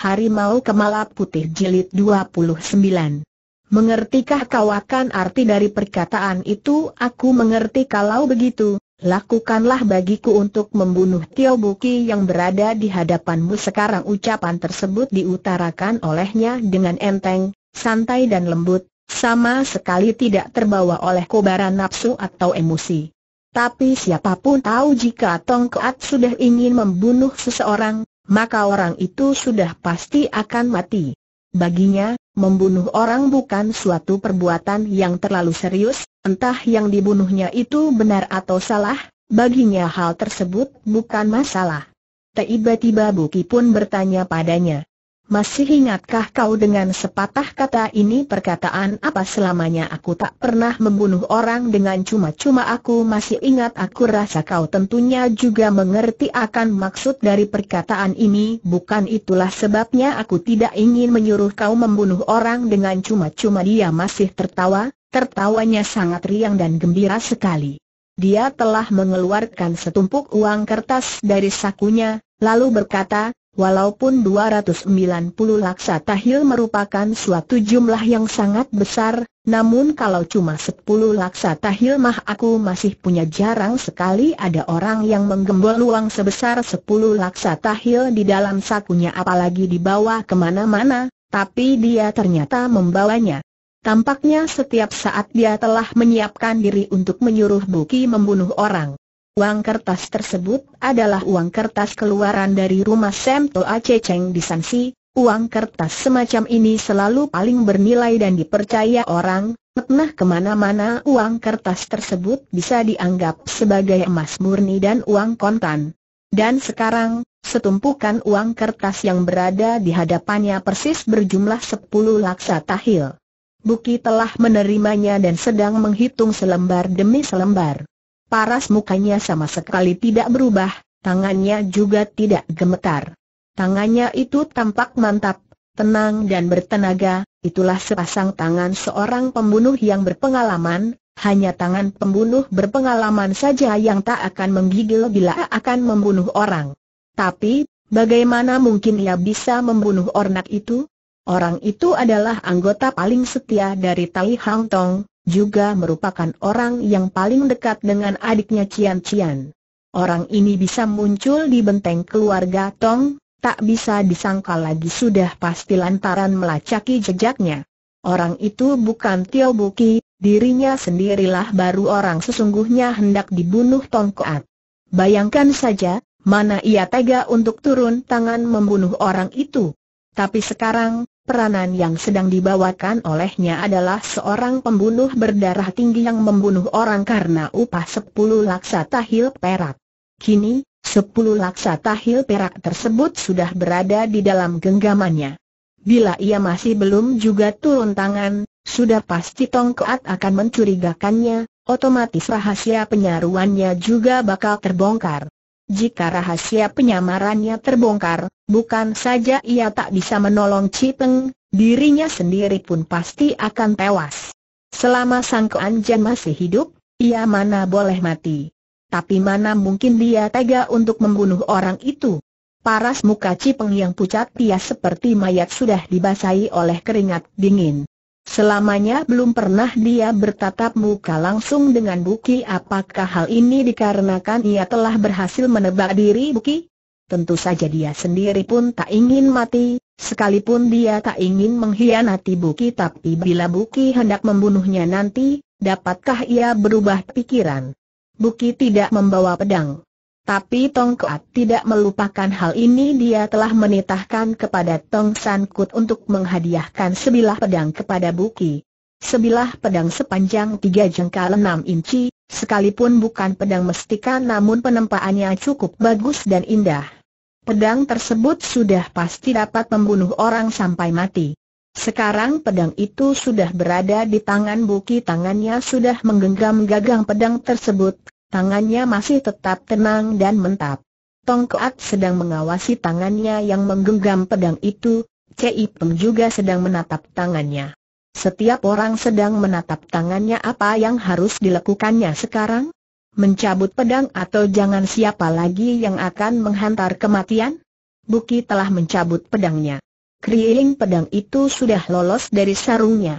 Harimau Kemala Putih Jilid 29 Mengertikah kau akan arti dari perkataan itu? Aku mengerti kalau begitu, lakukanlah bagiku untuk membunuh Tio Buki yang berada di hadapanmu sekarang Ucapan tersebut diutarakan olehnya dengan enteng, santai dan lembut, sama sekali tidak terbawa oleh kobaran nafsu atau emosi. Tapi siapapun tahu jika Tong Keat sudah ingin membunuh seseorang, maka orang itu sudah pasti akan mati. Baginya, membunuh orang bukan suatu perbuatan yang terlalu serius, entah yang dibunuhnya itu benar atau salah, baginya hal tersebut bukan masalah. Tiba-tiba Buki pun bertanya padanya, masih ingatkah kau dengan sepatah kata ini perkataan apa selamanya aku tak pernah membunuh orang dengan cuma-cuma aku masih ingat aku rasa kau tentunya juga mengerti akan maksud dari perkataan ini bukan itulah sebabnya aku tidak ingin menyuruh kau membunuh orang dengan cuma-cuma dia masih tertawa, tertawanya sangat riang dan gembira sekali. Dia telah mengeluarkan setumpuk uang kertas dari sakunya, lalu berkata, Walaupun 290 laksa tahil merupakan suatu jumlah yang sangat besar, namun kalau cuma 10 laksa tahil mah aku masih punya jarang sekali ada orang yang menggembol uang sebesar 10 laksa tahil di dalam sakunya apalagi dibawa kemana-mana, tapi dia ternyata membawanya. Tampaknya setiap saat dia telah menyiapkan diri untuk menyuruh Buki membunuh orang. Uang kertas tersebut adalah uang kertas keluaran dari rumah Sam Toa Ceceng di Sansi. Uang kertas semacam ini selalu paling bernilai dan dipercaya orang. Nah kemana-mana uang kertas tersebut bisa dianggap sebagai emas murni dan uang kontan. Dan sekarang, setumpukan uang kertas yang berada di hadapannya persis berjumlah sepuluh laksa tahil. Buki telah menerimanya dan sedang menghitung selembar demi selembar. Paras mukanya sama sekali tidak berubah, tangannya juga tidak gemetar. Tangannya itu tampak mantap, tenang dan bertenaga, itulah sepasang tangan seorang pembunuh yang berpengalaman, hanya tangan pembunuh berpengalaman saja yang tak akan menggigil bila akan membunuh orang. Tapi, bagaimana mungkin ia bisa membunuh ornak itu? Orang itu adalah anggota paling setia dari Tai Hang Tong, juga merupakan orang yang paling dekat dengan adiknya Cian Cian. Orang ini bisa muncul di benteng keluarga Tong, tak bisa disangka lagi sudah pasti lantaran melacaki jejaknya. Orang itu bukan Tio Buki, dirinya sendirilah baru orang sesungguhnya hendak dibunuh Tong Koat. Bayangkan saja, mana ia tega untuk turun tangan membunuh orang itu. Tapi sekarang, peranan yang sedang dibawakan olehnya adalah seorang pembunuh berdarah tinggi yang membunuh orang karena upah 10 laksa tahil perak. Kini, 10 laksa tahil perak tersebut sudah berada di dalam genggamannya. Bila ia masih belum juga turun tangan, sudah pasti tongkat akan mencurigakannya, otomatis rahasia penyaruannya juga bakal terbongkar. Jika rahasia penyamarannya terbongkar, bukan saja ia tak bisa menolong Cipeng, dirinya sendiri pun pasti akan tewas. Selama Sang Keanjan masih hidup, ia mana boleh mati. Tapi mana mungkin dia tega untuk membunuh orang itu? Paras muka Cipeng yang pucat pias seperti mayat sudah dibasahi oleh keringat dingin. Selamanya belum pernah dia bertatap muka langsung dengan Buki apakah hal ini dikarenakan ia telah berhasil menebak diri Buki? Tentu saja dia sendiri pun tak ingin mati, sekalipun dia tak ingin mengkhianati Buki tapi bila Buki hendak membunuhnya nanti, dapatkah ia berubah pikiran? Buki tidak membawa pedang. Tapi Tong tidak melupakan hal ini dia telah menitahkan kepada Tong San Kut untuk menghadiahkan sebilah pedang kepada Buki. Sebilah pedang sepanjang tiga jengkal enam inci, sekalipun bukan pedang mestika namun penempaannya cukup bagus dan indah. Pedang tersebut sudah pasti dapat membunuh orang sampai mati. Sekarang pedang itu sudah berada di tangan Buki tangannya sudah menggenggam gagang pedang tersebut Tangannya masih tetap tenang dan mentap. Tong Koat sedang mengawasi tangannya yang menggenggam pedang itu, Cai Peng juga sedang menatap tangannya. Setiap orang sedang menatap tangannya apa yang harus dilakukannya sekarang? Mencabut pedang atau jangan siapa lagi yang akan menghantar kematian? Buki telah mencabut pedangnya. Kriing pedang itu sudah lolos dari sarungnya.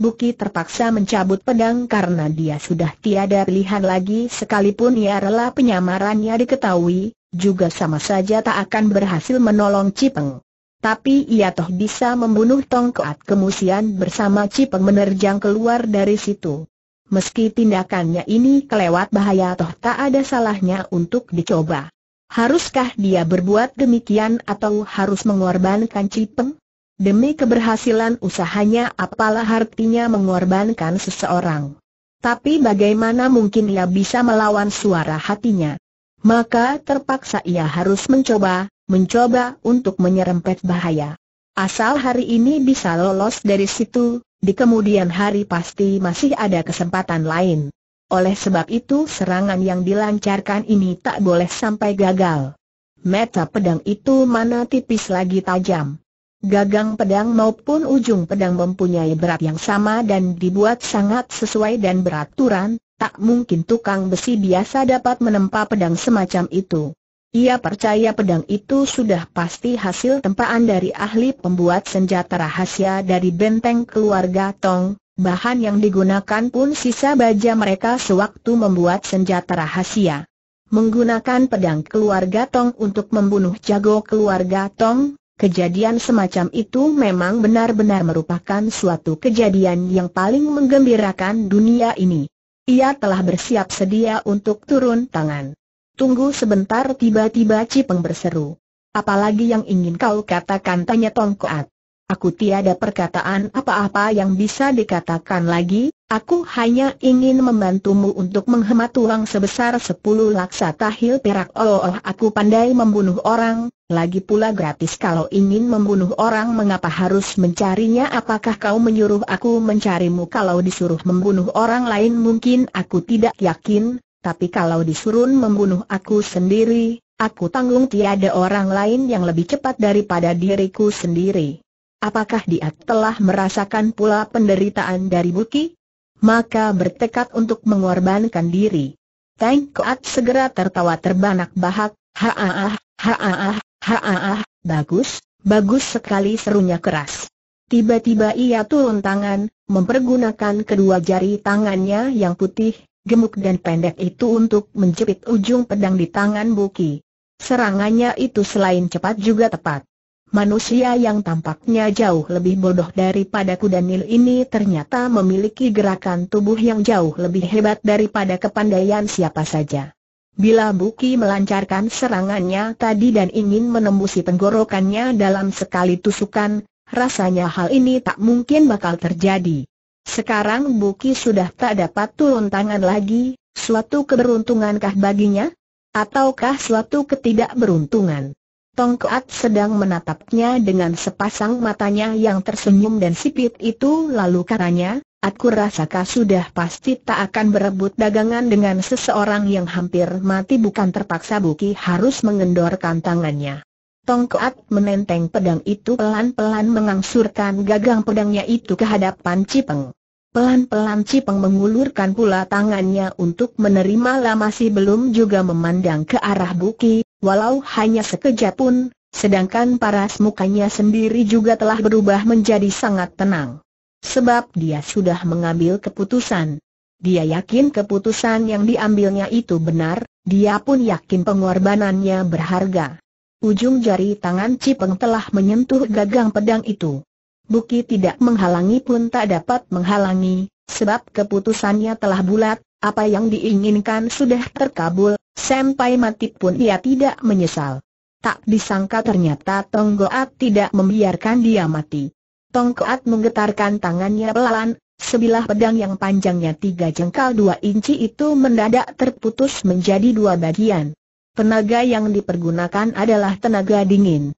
Buki terpaksa mencabut pedang karena dia sudah tiada pilihan lagi sekalipun ia rela penyamarannya diketahui, juga sama saja tak akan berhasil menolong Cipeng. Tapi ia toh bisa membunuh Tongkoat kemusian bersama Cipeng menerjang keluar dari situ. Meski tindakannya ini kelewat bahaya toh tak ada salahnya untuk dicoba. Haruskah dia berbuat demikian atau harus mengorbankan Cipeng? Demi keberhasilan usahanya apalah artinya mengorbankan seseorang. Tapi bagaimana mungkin ia bisa melawan suara hatinya? Maka terpaksa ia harus mencoba, mencoba untuk menyerempet bahaya. Asal hari ini bisa lolos dari situ, di kemudian hari pasti masih ada kesempatan lain. Oleh sebab itu serangan yang dilancarkan ini tak boleh sampai gagal. Meta pedang itu mana tipis lagi tajam. Gagang pedang maupun ujung pedang mempunyai berat yang sama dan dibuat sangat sesuai dan beraturan, tak mungkin tukang besi biasa dapat menempa pedang semacam itu. Ia percaya pedang itu sudah pasti hasil tempaan dari ahli pembuat senjata rahasia dari benteng keluarga Tong, bahan yang digunakan pun sisa baja mereka sewaktu membuat senjata rahasia. Menggunakan pedang keluarga Tong untuk membunuh jago keluarga Tong, Kejadian semacam itu memang benar-benar merupakan suatu kejadian yang paling menggembirakan dunia ini. Ia telah bersiap sedia untuk turun tangan. Tunggu sebentar tiba-tiba Cipeng berseru. Apalagi yang ingin kau katakan tanya Tongkoat. Aku tiada perkataan apa-apa yang bisa dikatakan lagi, aku hanya ingin membantumu untuk menghemat uang sebesar 10 laksa tahil perak. Oh, oh aku pandai membunuh orang, lagi pula gratis kalau ingin membunuh orang mengapa harus mencarinya apakah kau menyuruh aku mencarimu kalau disuruh membunuh orang lain mungkin aku tidak yakin, tapi kalau disuruh membunuh aku sendiri, aku tanggung tiada orang lain yang lebih cepat daripada diriku sendiri. Apakah dia telah merasakan pula penderitaan dari Buki? Maka bertekad untuk mengorbankan diri. Tengkoat segera tertawa terbanak-bahak, haaah, haaah, Haah, bagus, bagus sekali serunya keras. Tiba-tiba ia turun tangan, mempergunakan kedua jari tangannya yang putih, gemuk dan pendek itu untuk menjepit ujung pedang di tangan Buki. Serangannya itu selain cepat juga tepat. Manusia yang tampaknya jauh lebih bodoh daripada kuda nil ini ternyata memiliki gerakan tubuh yang jauh lebih hebat daripada kepandaian siapa saja. Bila Buki melancarkan serangannya tadi dan ingin menembusi tenggorokannya dalam sekali tusukan, rasanya hal ini tak mungkin bakal terjadi. Sekarang Buki sudah tak dapat turun tangan lagi, suatu keberuntungankah baginya? Ataukah suatu ketidakberuntungan? Tongkat sedang menatapnya dengan sepasang matanya yang tersenyum dan sipit itu lalu katanya, Aku kau sudah pasti tak akan berebut dagangan dengan seseorang yang hampir mati bukan terpaksa Buki harus mengendorkan tangannya. Tongkat menenteng pedang itu pelan-pelan mengangsurkan gagang pedangnya itu ke hadapan Cipeng. Pelan-pelan Cipeng mengulurkan pula tangannya untuk menerima lah masih belum juga memandang ke arah Buki, walau hanya sekejap pun, sedangkan paras mukanya sendiri juga telah berubah menjadi sangat tenang. Sebab dia sudah mengambil keputusan. Dia yakin keputusan yang diambilnya itu benar, dia pun yakin pengorbanannya berharga. Ujung jari tangan Cipeng telah menyentuh gagang pedang itu. Buki tidak menghalangi pun tak dapat menghalangi, sebab keputusannya telah bulat, apa yang diinginkan sudah terkabul, sampai mati pun ia tidak menyesal. Tak disangka ternyata Tonggoat tidak membiarkan dia mati. Tongkoat menggetarkan tangannya pelan, sebilah pedang yang panjangnya tiga jengkal dua inci itu mendadak terputus menjadi dua bagian. Tenaga yang dipergunakan adalah tenaga dingin.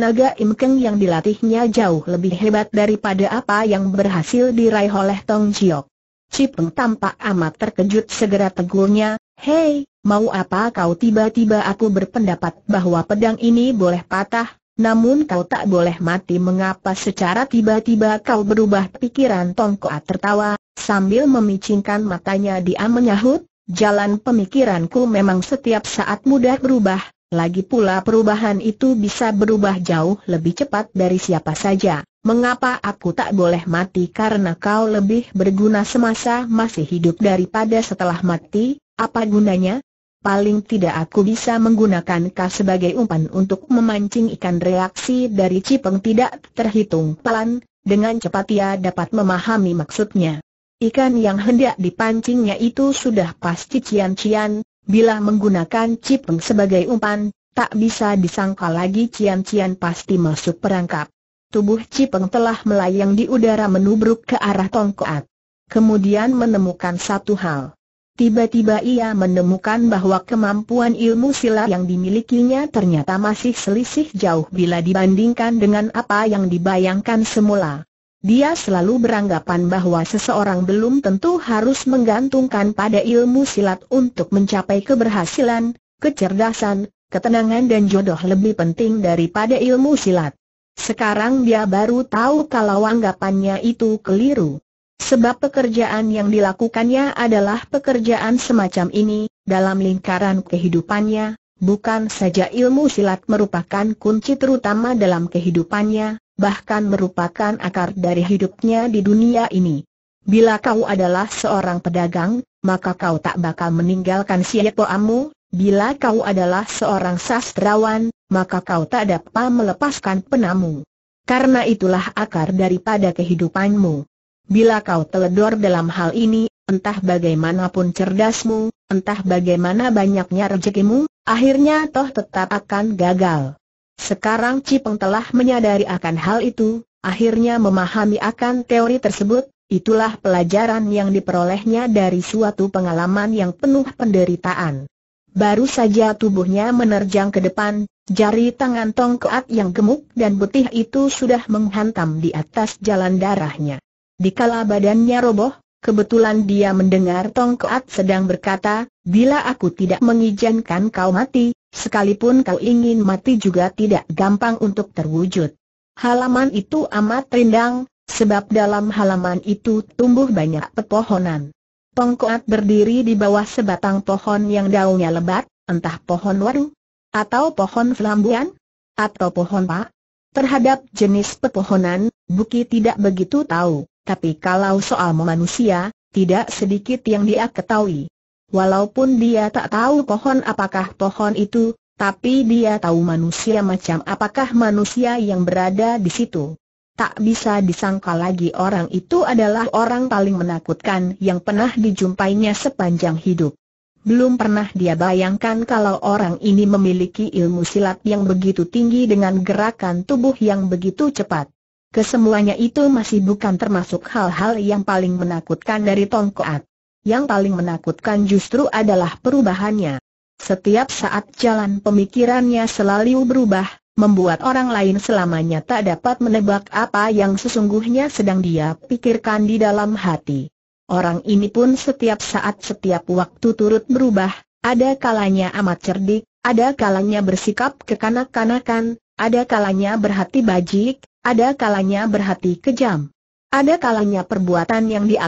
Naga Imkeng yang dilatihnya jauh lebih hebat daripada apa yang berhasil diraih oleh Tong Jiok. Cipeng tampak amat terkejut segera tegurnya, Hei, mau apa kau tiba-tiba aku berpendapat bahwa pedang ini boleh patah, namun kau tak boleh mati mengapa secara tiba-tiba kau berubah pikiran Tongkoa tertawa, sambil memicingkan matanya dia menyahut, jalan pemikiranku memang setiap saat mudah berubah, lagi pula perubahan itu bisa berubah jauh lebih cepat dari siapa saja. Mengapa aku tak boleh mati karena kau lebih berguna semasa masih hidup daripada setelah mati, apa gunanya? paling tidak aku bisa menggunakan K sebagai umpan untuk memancing ikan reaksi dari Cipeng tidak terhitung pelan, dengan cepat ia dapat memahami maksudnya. Ikan yang hendak dipancingnya itu sudah pasti cian-cian, bila menggunakan Cipeng sebagai umpan, tak bisa disangka lagi cian-cian pasti masuk perangkap. Tubuh Cipeng telah melayang di udara menubruk ke arah tongkoat. Kemudian menemukan satu hal. Tiba-tiba ia menemukan bahwa kemampuan ilmu silat yang dimilikinya ternyata masih selisih jauh bila dibandingkan dengan apa yang dibayangkan semula. Dia selalu beranggapan bahwa seseorang belum tentu harus menggantungkan pada ilmu silat untuk mencapai keberhasilan, kecerdasan, ketenangan dan jodoh lebih penting daripada ilmu silat. Sekarang dia baru tahu kalau anggapannya itu keliru. Sebab pekerjaan yang dilakukannya adalah pekerjaan semacam ini, dalam lingkaran kehidupannya, bukan saja ilmu silat merupakan kunci terutama dalam kehidupannya, bahkan merupakan akar dari hidupnya di dunia ini. Bila kau adalah seorang pedagang, maka kau tak bakal meninggalkan sietoamu, bila kau adalah seorang sastrawan, maka kau tak dapat melepaskan penamu. Karena itulah akar daripada kehidupanmu. Bila kau teledor dalam hal ini, entah bagaimanapun cerdasmu, entah bagaimana banyaknya rezekimu, akhirnya toh tetap akan gagal. Sekarang Cipeng telah menyadari akan hal itu, akhirnya memahami akan teori tersebut, itulah pelajaran yang diperolehnya dari suatu pengalaman yang penuh penderitaan. Baru saja tubuhnya menerjang ke depan, jari tangan tongkat yang gemuk dan putih itu sudah menghantam di atas jalan darahnya. Dikala badannya roboh, kebetulan dia mendengar Tongkoat sedang berkata, Bila aku tidak mengizinkan kau mati, sekalipun kau ingin mati juga tidak gampang untuk terwujud. Halaman itu amat rindang, sebab dalam halaman itu tumbuh banyak pepohonan. Tongkoat berdiri di bawah sebatang pohon yang daunnya lebat, entah pohon waru, atau pohon flambuan, atau pohon pak. Terhadap jenis pepohonan, Buki tidak begitu tahu tapi kalau soal manusia, tidak sedikit yang dia ketahui. Walaupun dia tak tahu pohon apakah pohon itu, tapi dia tahu manusia macam apakah manusia yang berada di situ. Tak bisa disangka lagi orang itu adalah orang paling menakutkan yang pernah dijumpainya sepanjang hidup. Belum pernah dia bayangkan kalau orang ini memiliki ilmu silat yang begitu tinggi dengan gerakan tubuh yang begitu cepat. Kesemuanya itu masih bukan termasuk hal-hal yang paling menakutkan dari Tongkoat. Yang paling menakutkan justru adalah perubahannya. Setiap saat jalan pemikirannya selalu berubah, membuat orang lain selamanya tak dapat menebak apa yang sesungguhnya sedang dia pikirkan di dalam hati. Orang ini pun setiap saat setiap waktu turut berubah, ada kalanya amat cerdik, ada kalanya bersikap kekanak-kanakan, ada kalanya berhati bajik, ada kalanya berhati kejam. Ada kalanya perbuatan yang dia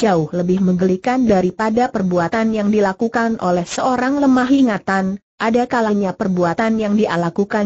jauh lebih menggelikan daripada perbuatan yang dilakukan oleh seorang lemah ingatan, ada kalanya perbuatan yang dia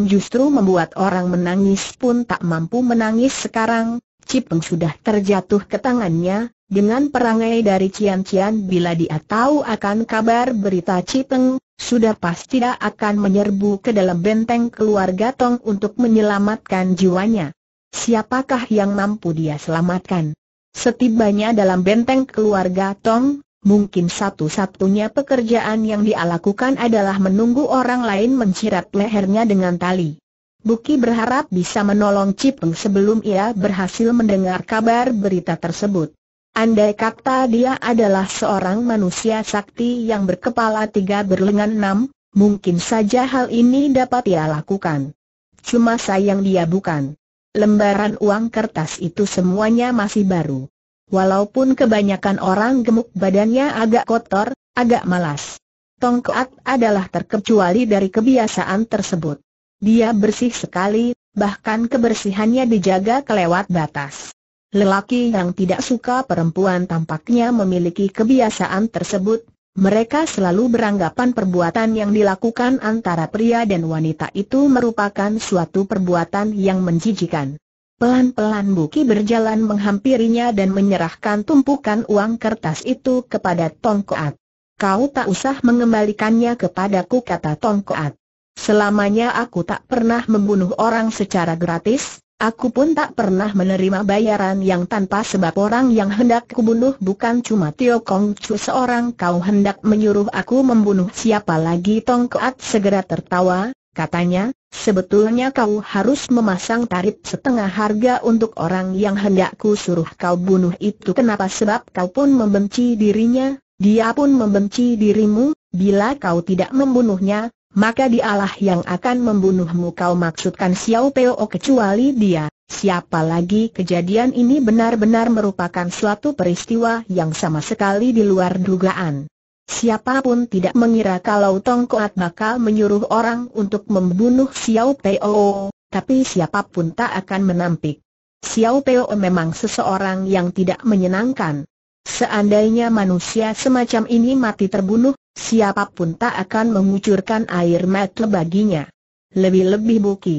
justru membuat orang menangis pun tak mampu menangis sekarang, Cipeng sudah terjatuh ke tangannya, dengan perangai dari Cian Cian bila dia tahu akan kabar berita Cipeng, sudah pasti tidak akan menyerbu ke dalam benteng keluarga Tong untuk menyelamatkan jiwanya siapakah yang mampu dia selamatkan? Setibanya dalam benteng keluarga Tong, Mungkin satu-satunya pekerjaan yang dia lakukan adalah menunggu orang lain mencirat lehernya dengan tali. Buki berharap bisa menolong Cipeng sebelum ia berhasil mendengar kabar berita tersebut. Andai kata dia adalah seorang manusia sakti yang berkepala tiga berlengan enam, mungkin saja hal ini dapat ia lakukan. Cuma sayang dia bukan. Lembaran uang kertas itu semuanya masih baru. Walaupun kebanyakan orang gemuk badannya agak kotor, agak malas. Tongkat adalah terkecuali dari kebiasaan tersebut. Dia bersih sekali, bahkan kebersihannya dijaga kelewat batas. Lelaki yang tidak suka perempuan tampaknya memiliki kebiasaan tersebut, mereka selalu beranggapan perbuatan yang dilakukan antara pria dan wanita itu merupakan suatu perbuatan yang menjijikan. Pelan-pelan Buki berjalan menghampirinya dan menyerahkan tumpukan uang kertas itu kepada Tongkoat. Kau tak usah mengembalikannya kepadaku kata Tongkoat. Selamanya aku tak pernah membunuh orang secara gratis, Aku pun tak pernah menerima bayaran yang tanpa sebab orang yang hendak kubunuh bukan cuma Tio Kong Chu seorang kau hendak menyuruh aku membunuh siapa lagi Tong Keat segera tertawa, katanya, sebetulnya kau harus memasang tarif setengah harga untuk orang yang hendak ku suruh kau bunuh itu kenapa sebab kau pun membenci dirinya, dia pun membenci dirimu, bila kau tidak membunuhnya, maka dialah yang akan membunuhmu kau maksudkan Xiao Peo kecuali dia. Siapa lagi kejadian ini benar-benar merupakan suatu peristiwa yang sama sekali di luar dugaan. Siapapun tidak mengira kalau Tong Koat bakal menyuruh orang untuk membunuh Xiao Peo, tapi siapapun tak akan menampik. Xiao Peo memang seseorang yang tidak menyenangkan. Seandainya manusia semacam ini mati terbunuh, siapapun tak akan mengucurkan air mata baginya. Lebih-lebih Buki.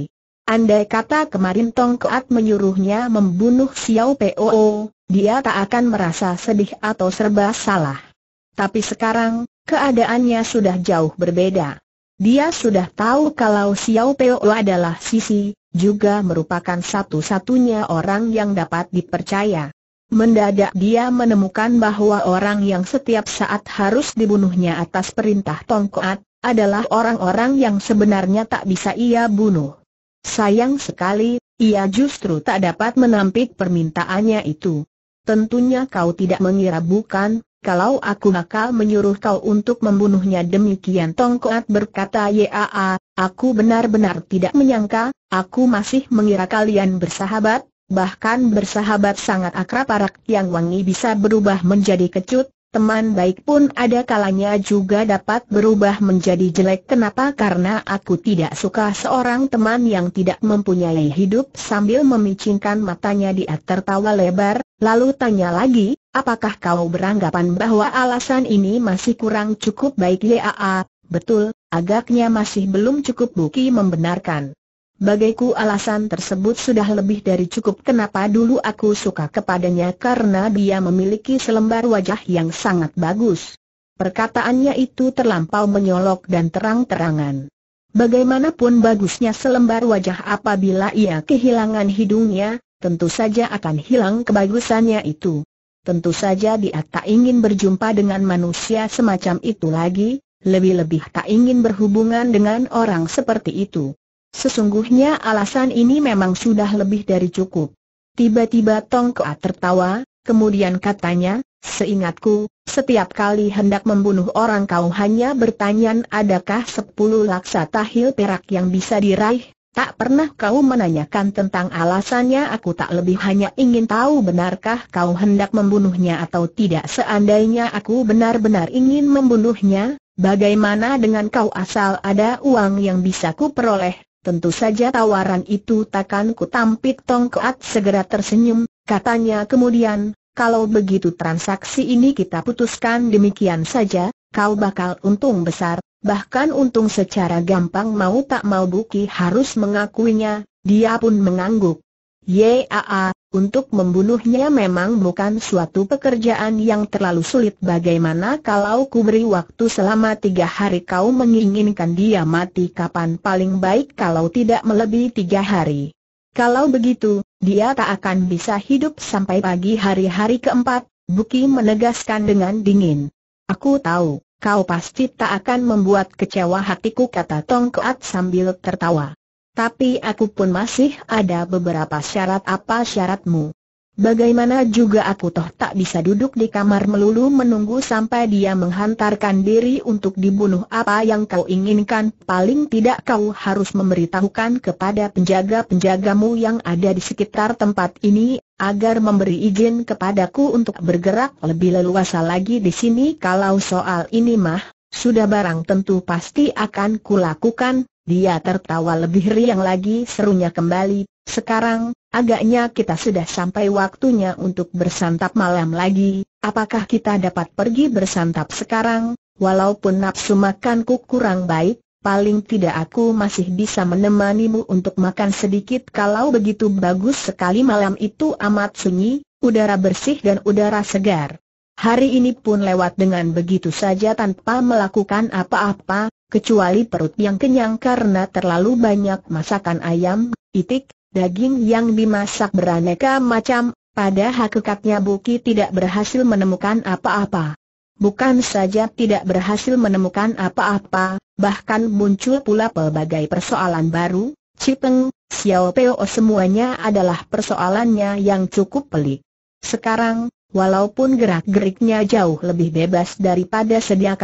Andai kata kemarin Tong Keat menyuruhnya membunuh Xiao Poo, dia tak akan merasa sedih atau serba salah. Tapi sekarang, keadaannya sudah jauh berbeda. Dia sudah tahu kalau Xiao Poo adalah Sisi, juga merupakan satu-satunya orang yang dapat dipercaya. Mendadak dia menemukan bahwa orang yang setiap saat harus dibunuhnya atas perintah Tongkoat, adalah orang-orang yang sebenarnya tak bisa ia bunuh. Sayang sekali, ia justru tak dapat menampik permintaannya itu. Tentunya kau tidak mengira bukan, kalau aku nakal menyuruh kau untuk membunuhnya demikian Tongkoat berkata Yaa, aku benar-benar tidak menyangka, aku masih mengira kalian bersahabat, bahkan bersahabat sangat akrab arak yang wangi bisa berubah menjadi kecut, teman baik pun ada kalanya juga dapat berubah menjadi jelek kenapa karena aku tidak suka seorang teman yang tidak mempunyai hidup sambil memicingkan matanya dia tertawa lebar, lalu tanya lagi, apakah kau beranggapan bahwa alasan ini masih kurang cukup baik Ya, betul, agaknya masih belum cukup Buki membenarkan. Bagiku alasan tersebut sudah lebih dari cukup kenapa dulu aku suka kepadanya karena dia memiliki selembar wajah yang sangat bagus. Perkataannya itu terlampau menyolok dan terang-terangan. Bagaimanapun bagusnya selembar wajah apabila ia kehilangan hidungnya, tentu saja akan hilang kebagusannya itu. Tentu saja dia tak ingin berjumpa dengan manusia semacam itu lagi, lebih-lebih tak ingin berhubungan dengan orang seperti itu. Sesungguhnya alasan ini memang sudah lebih dari cukup. Tiba-tiba Tong tertawa, kemudian katanya, Seingatku, setiap kali hendak membunuh orang kau hanya bertanya adakah sepuluh laksa tahil perak yang bisa diraih, tak pernah kau menanyakan tentang alasannya aku tak lebih hanya ingin tahu benarkah kau hendak membunuhnya atau tidak seandainya aku benar-benar ingin membunuhnya, bagaimana dengan kau asal ada uang yang bisa ku peroleh, Tentu saja tawaran itu takkan kutampik Tong Keat segera tersenyum, katanya kemudian, kalau begitu transaksi ini kita putuskan demikian saja, kau bakal untung besar, bahkan untung secara gampang mau tak mau Buki harus mengakuinya, dia pun mengangguk. Yaa, untuk membunuhnya memang bukan suatu pekerjaan yang terlalu sulit bagaimana kalau ku beri waktu selama tiga hari kau menginginkan dia mati kapan paling baik kalau tidak melebihi tiga hari. Kalau begitu, dia tak akan bisa hidup sampai pagi hari-hari keempat, Buki menegaskan dengan dingin. Aku tahu, kau pasti tak akan membuat kecewa hatiku kata Tong sambil tertawa. Tapi aku pun masih ada beberapa syarat apa syaratmu. Bagaimana juga aku toh tak bisa duduk di kamar melulu menunggu sampai dia menghantarkan diri untuk dibunuh apa yang kau inginkan Paling tidak kau harus memberitahukan kepada penjaga-penjagamu yang ada di sekitar tempat ini Agar memberi izin kepadaku untuk bergerak lebih leluasa lagi di sini Kalau soal ini mah, sudah barang tentu pasti akan kulakukan dia tertawa lebih riang lagi serunya kembali, sekarang, agaknya kita sudah sampai waktunya untuk bersantap malam lagi, apakah kita dapat pergi bersantap sekarang, walaupun nafsu makanku kurang baik, Paling tidak aku masih bisa menemanimu untuk makan sedikit kalau begitu bagus sekali malam itu amat sunyi, udara bersih dan udara segar. Hari ini pun lewat dengan begitu saja tanpa melakukan apa-apa, kecuali perut yang kenyang karena terlalu banyak masakan ayam, itik, daging yang dimasak beraneka macam, pada hakikatnya Buki tidak berhasil menemukan apa-apa. Bukan saja tidak berhasil menemukan apa-apa, bahkan muncul pula pelbagai persoalan baru, Cipeng, Xiao Peo semuanya adalah persoalannya yang cukup pelik. Sekarang, Walaupun gerak-geriknya jauh lebih bebas daripada sedia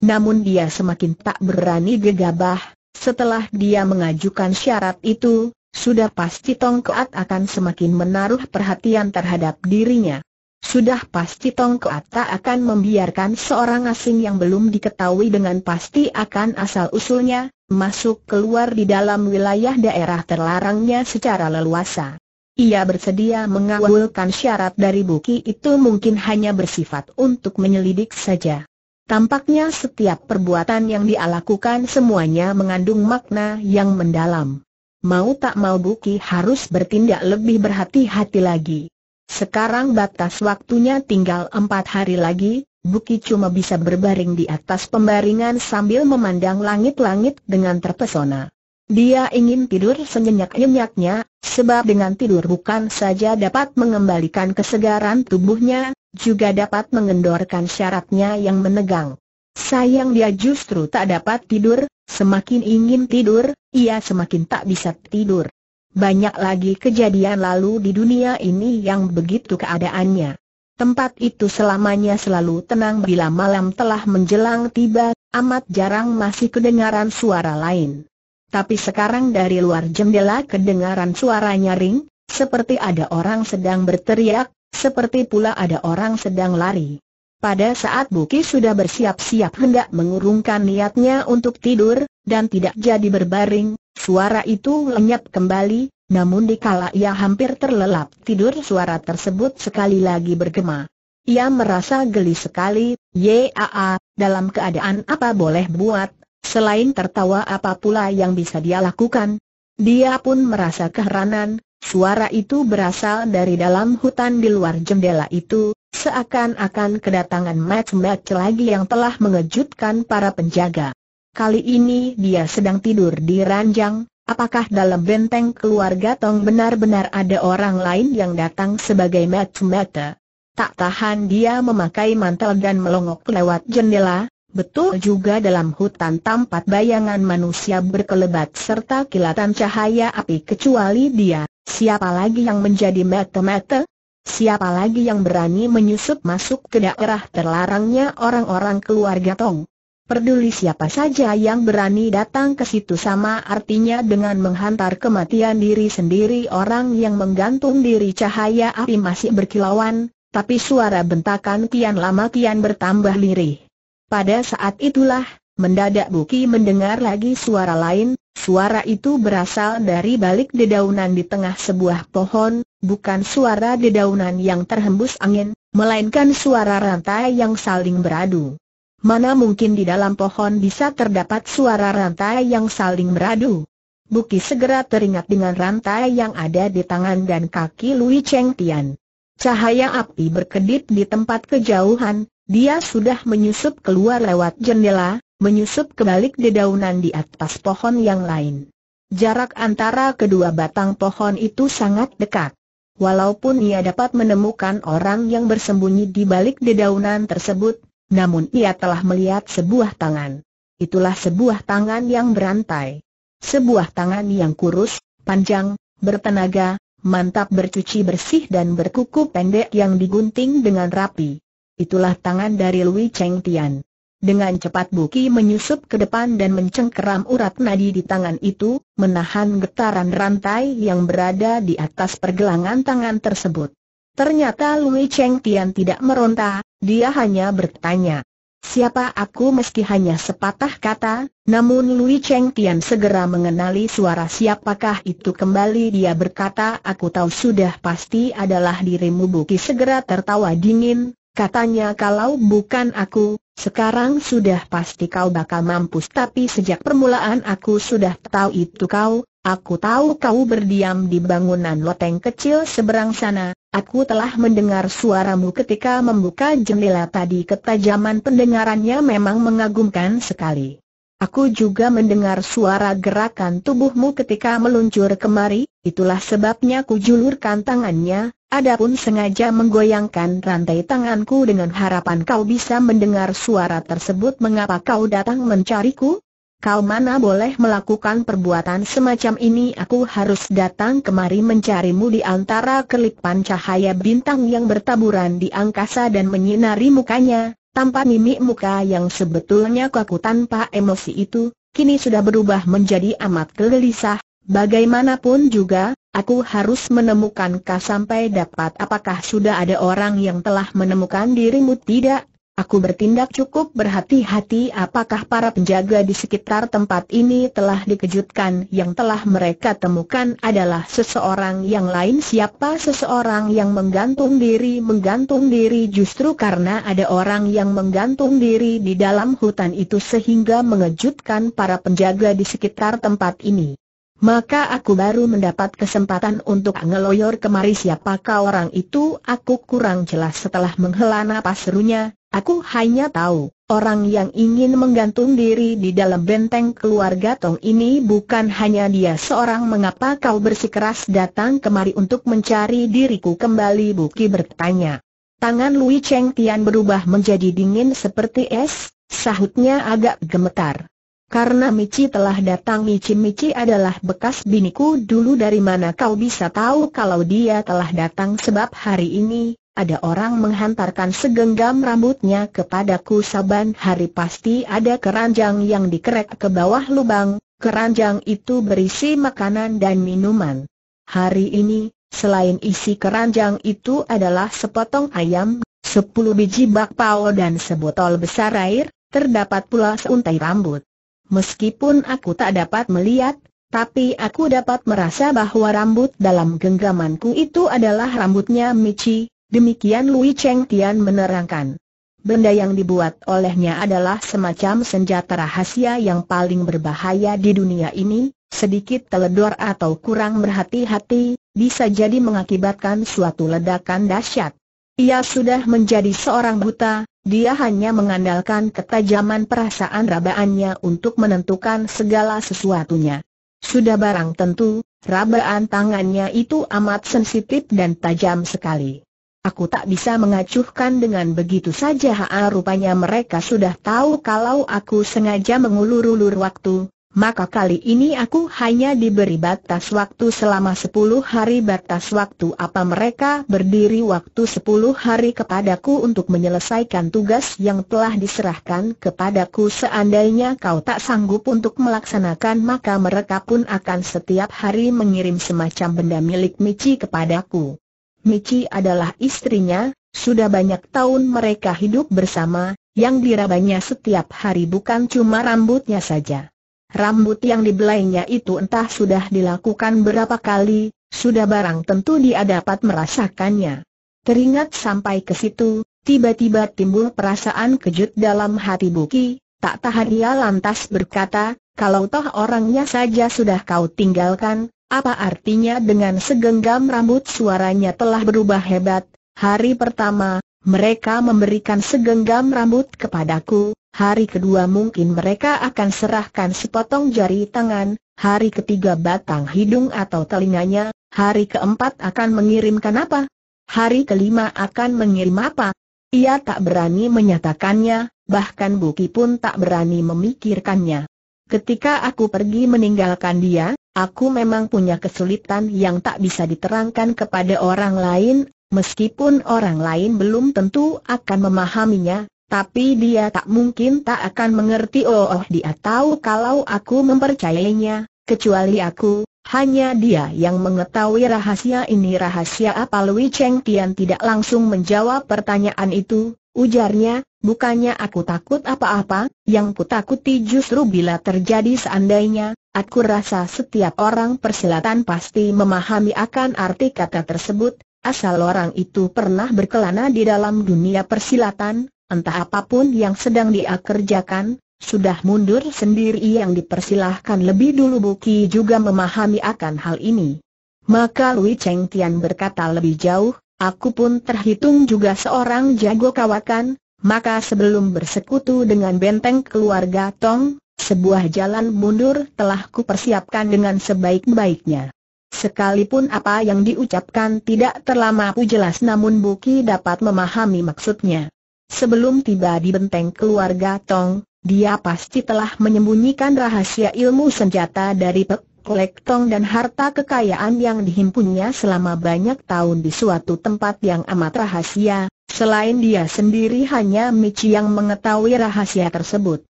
namun dia semakin tak berani gegabah. Setelah dia mengajukan syarat itu, sudah pasti Tong Keat akan semakin menaruh perhatian terhadap dirinya. Sudah pasti Tong Keat tak akan membiarkan seorang asing yang belum diketahui dengan pasti akan asal-usulnya, masuk keluar di dalam wilayah daerah terlarangnya secara leluasa. Ia bersedia mengawalkan syarat dari buki itu mungkin hanya bersifat untuk menyelidik saja. Tampaknya setiap perbuatan yang dia lakukan semuanya mengandung makna yang mendalam. Mau tak mau Buki harus bertindak lebih berhati-hati lagi. Sekarang batas waktunya tinggal empat hari lagi, Buki cuma bisa berbaring di atas pembaringan sambil memandang langit-langit dengan terpesona. Dia ingin tidur senyenyak-nyenyaknya, sebab dengan tidur bukan saja dapat mengembalikan kesegaran tubuhnya, juga dapat mengendorkan syaratnya yang menegang. Sayang dia justru tak dapat tidur, semakin ingin tidur, ia semakin tak bisa tidur. Banyak lagi kejadian lalu di dunia ini yang begitu keadaannya. Tempat itu selamanya selalu tenang bila malam telah menjelang tiba, amat jarang masih kedengaran suara lain tapi sekarang dari luar jendela kedengaran suaranya ring, seperti ada orang sedang berteriak, seperti pula ada orang sedang lari. Pada saat Buki sudah bersiap-siap hendak mengurungkan niatnya untuk tidur, dan tidak jadi berbaring, suara itu lenyap kembali, namun dikala ia hampir terlelap tidur suara tersebut sekali lagi bergema. Ia merasa geli sekali, yaa, dalam keadaan apa boleh buat, Selain tertawa apa pula yang bisa dia lakukan? Dia pun merasa keheranan, suara itu berasal dari dalam hutan di luar jendela itu, seakan-akan kedatangan match-match lagi yang telah mengejutkan para penjaga. Kali ini dia sedang tidur di ranjang, apakah dalam benteng keluarga Tong benar-benar ada orang lain yang datang sebagai match-match? Tak tahan dia memakai mantel dan melongok lewat jendela, Betul juga dalam hutan tampak bayangan manusia berkelebat serta kilatan cahaya api kecuali dia. Siapa lagi yang menjadi mata-mata? Siapa lagi yang berani menyusup masuk ke daerah terlarangnya orang-orang keluarga Tong? Peduli siapa saja yang berani datang ke situ sama artinya dengan menghantar kematian diri sendiri orang yang menggantung diri cahaya api masih berkilauan, tapi suara bentakan kian lama kian bertambah lirih. Pada saat itulah, mendadak Buki mendengar lagi suara lain, suara itu berasal dari balik dedaunan di tengah sebuah pohon, bukan suara dedaunan yang terhembus angin, melainkan suara rantai yang saling beradu. Mana mungkin di dalam pohon bisa terdapat suara rantai yang saling beradu? Buki segera teringat dengan rantai yang ada di tangan dan kaki Lui Cheng Tian. Cahaya api berkedip di tempat kejauhan, dia sudah menyusup keluar lewat jendela, menyusup ke balik dedaunan di atas pohon yang lain. Jarak antara kedua batang pohon itu sangat dekat. Walaupun ia dapat menemukan orang yang bersembunyi di balik dedaunan tersebut, namun ia telah melihat sebuah tangan. Itulah sebuah tangan yang berantai. Sebuah tangan yang kurus, panjang, bertenaga, mantap bercuci bersih dan berkuku pendek yang digunting dengan rapi. Itulah tangan dari Lui Cheng Tian. Dengan cepat Buki menyusup ke depan dan mencengkeram urat nadi di tangan itu, menahan getaran rantai yang berada di atas pergelangan tangan tersebut. Ternyata Lui Cheng Tian tidak meronta, dia hanya bertanya. Siapa aku meski hanya sepatah kata, namun Lui Cheng Tian segera mengenali suara siapakah itu kembali dia berkata aku tahu sudah pasti adalah dirimu Buki segera tertawa dingin, Katanya kalau bukan aku, sekarang sudah pasti kau bakal mampus tapi sejak permulaan aku sudah tahu itu kau, aku tahu kau berdiam di bangunan loteng kecil seberang sana, aku telah mendengar suaramu ketika membuka jendela tadi ketajaman pendengarannya memang mengagumkan sekali. Aku juga mendengar suara gerakan tubuhmu ketika meluncur kemari, itulah sebabnya ku kujulurkan tangannya, adapun sengaja menggoyangkan rantai tanganku dengan harapan kau bisa mendengar suara tersebut mengapa kau datang mencariku? Kau mana boleh melakukan perbuatan semacam ini aku harus datang kemari mencarimu di antara kelipan cahaya bintang yang bertaburan di angkasa dan menyinari mukanya, tanpa mimik muka yang sebetulnya kaku tanpa emosi itu, kini sudah berubah menjadi amat gelisah. Bagaimanapun juga, aku harus menemukan kah sampai dapat apakah sudah ada orang yang telah menemukan dirimu tidak, Aku bertindak cukup berhati-hati apakah para penjaga di sekitar tempat ini telah dikejutkan yang telah mereka temukan adalah seseorang yang lain siapa seseorang yang menggantung diri menggantung diri justru karena ada orang yang menggantung diri di dalam hutan itu sehingga mengejutkan para penjaga di sekitar tempat ini. Maka aku baru mendapat kesempatan untuk ngeloyor kemari siapakah orang itu Aku kurang jelas setelah menghela napas serunya Aku hanya tahu, orang yang ingin menggantung diri di dalam benteng keluarga Tong ini bukan hanya dia seorang mengapa kau bersikeras datang kemari untuk mencari diriku kembali Buki bertanya. Tangan Lui Cheng Tian berubah menjadi dingin seperti es, sahutnya agak gemetar. Karena Michi telah datang Michi Michi adalah bekas biniku dulu dari mana kau bisa tahu kalau dia telah datang sebab hari ini, ada orang menghantarkan segenggam rambutnya kepadaku saban hari pasti ada keranjang yang dikerek ke bawah lubang, keranjang itu berisi makanan dan minuman. Hari ini, selain isi keranjang itu adalah sepotong ayam, sepuluh biji bakpao dan sebotol besar air, terdapat pula seuntai rambut. Meskipun aku tak dapat melihat, tapi aku dapat merasa bahwa rambut dalam genggamanku itu adalah rambutnya Michi, Demikian Lui Cheng Tian menerangkan. Benda yang dibuat olehnya adalah semacam senjata rahasia yang paling berbahaya di dunia ini, sedikit teledor atau kurang berhati-hati, bisa jadi mengakibatkan suatu ledakan dahsyat. Ia sudah menjadi seorang buta, dia hanya mengandalkan ketajaman perasaan rabaannya untuk menentukan segala sesuatunya. Sudah barang tentu, rabaan tangannya itu amat sensitif dan tajam sekali. Aku tak bisa mengacuhkan dengan begitu saja ha rupanya mereka sudah tahu kalau aku sengaja mengulur-ulur waktu, maka kali ini aku hanya diberi batas waktu selama sepuluh hari batas waktu apa mereka berdiri waktu sepuluh hari kepadaku untuk menyelesaikan tugas yang telah diserahkan kepadaku seandainya kau tak sanggup untuk melaksanakan maka mereka pun akan setiap hari mengirim semacam benda milik Michi kepadaku. Michi adalah istrinya, sudah banyak tahun mereka hidup bersama, yang dirabanya setiap hari bukan cuma rambutnya saja. Rambut yang dibelainya itu entah sudah dilakukan berapa kali, sudah barang tentu dia dapat merasakannya. Teringat sampai ke situ, tiba-tiba timbul perasaan kejut dalam hati Buki, tak tahan ia lantas berkata, kalau toh orangnya saja sudah kau tinggalkan, apa artinya dengan segenggam rambut suaranya telah berubah hebat, hari pertama, mereka memberikan segenggam rambut kepadaku, hari kedua mungkin mereka akan serahkan sepotong jari tangan, hari ketiga batang hidung atau telinganya, hari keempat akan mengirimkan apa? Hari kelima akan mengirim apa? Ia tak berani menyatakannya, bahkan Buki pun tak berani memikirkannya. Ketika aku pergi meninggalkan dia, aku memang punya kesulitan yang tak bisa diterangkan kepada orang lain, meskipun orang lain belum tentu akan memahaminya, tapi dia tak mungkin tak akan mengerti oh, oh dia tahu kalau aku mempercayainya, kecuali aku, hanya dia yang mengetahui rahasia ini rahasia apa Lui Cheng Tian tidak langsung menjawab pertanyaan itu, ujarnya, Bukannya aku takut apa-apa, yang kutakuti justru bila terjadi seandainya, aku rasa setiap orang persilatan pasti memahami akan arti kata tersebut, asal orang itu pernah berkelana di dalam dunia persilatan, entah apapun yang sedang dia kerjakan, sudah mundur sendiri yang dipersilahkan lebih dulu Buki juga memahami akan hal ini. Maka Lui Cheng Tian berkata lebih jauh, Aku pun terhitung juga seorang jago kawakan, maka sebelum bersekutu dengan benteng keluarga Tong, sebuah jalan mundur telah kupersiapkan dengan sebaik-baiknya. Sekalipun apa yang diucapkan tidak terlampau jelas namun Buki dapat memahami maksudnya. Sebelum tiba di benteng keluarga Tong, dia pasti telah menyembunyikan rahasia ilmu senjata dari Pek Kolek Tong dan harta kekayaan yang dihimpunnya selama banyak tahun di suatu tempat yang amat rahasia, Selain dia sendiri hanya Michi yang mengetahui rahasia tersebut.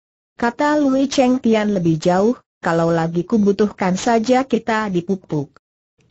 Kata Lui Cheng Tian lebih jauh, kalau lagi ku butuhkan saja kita dipupuk.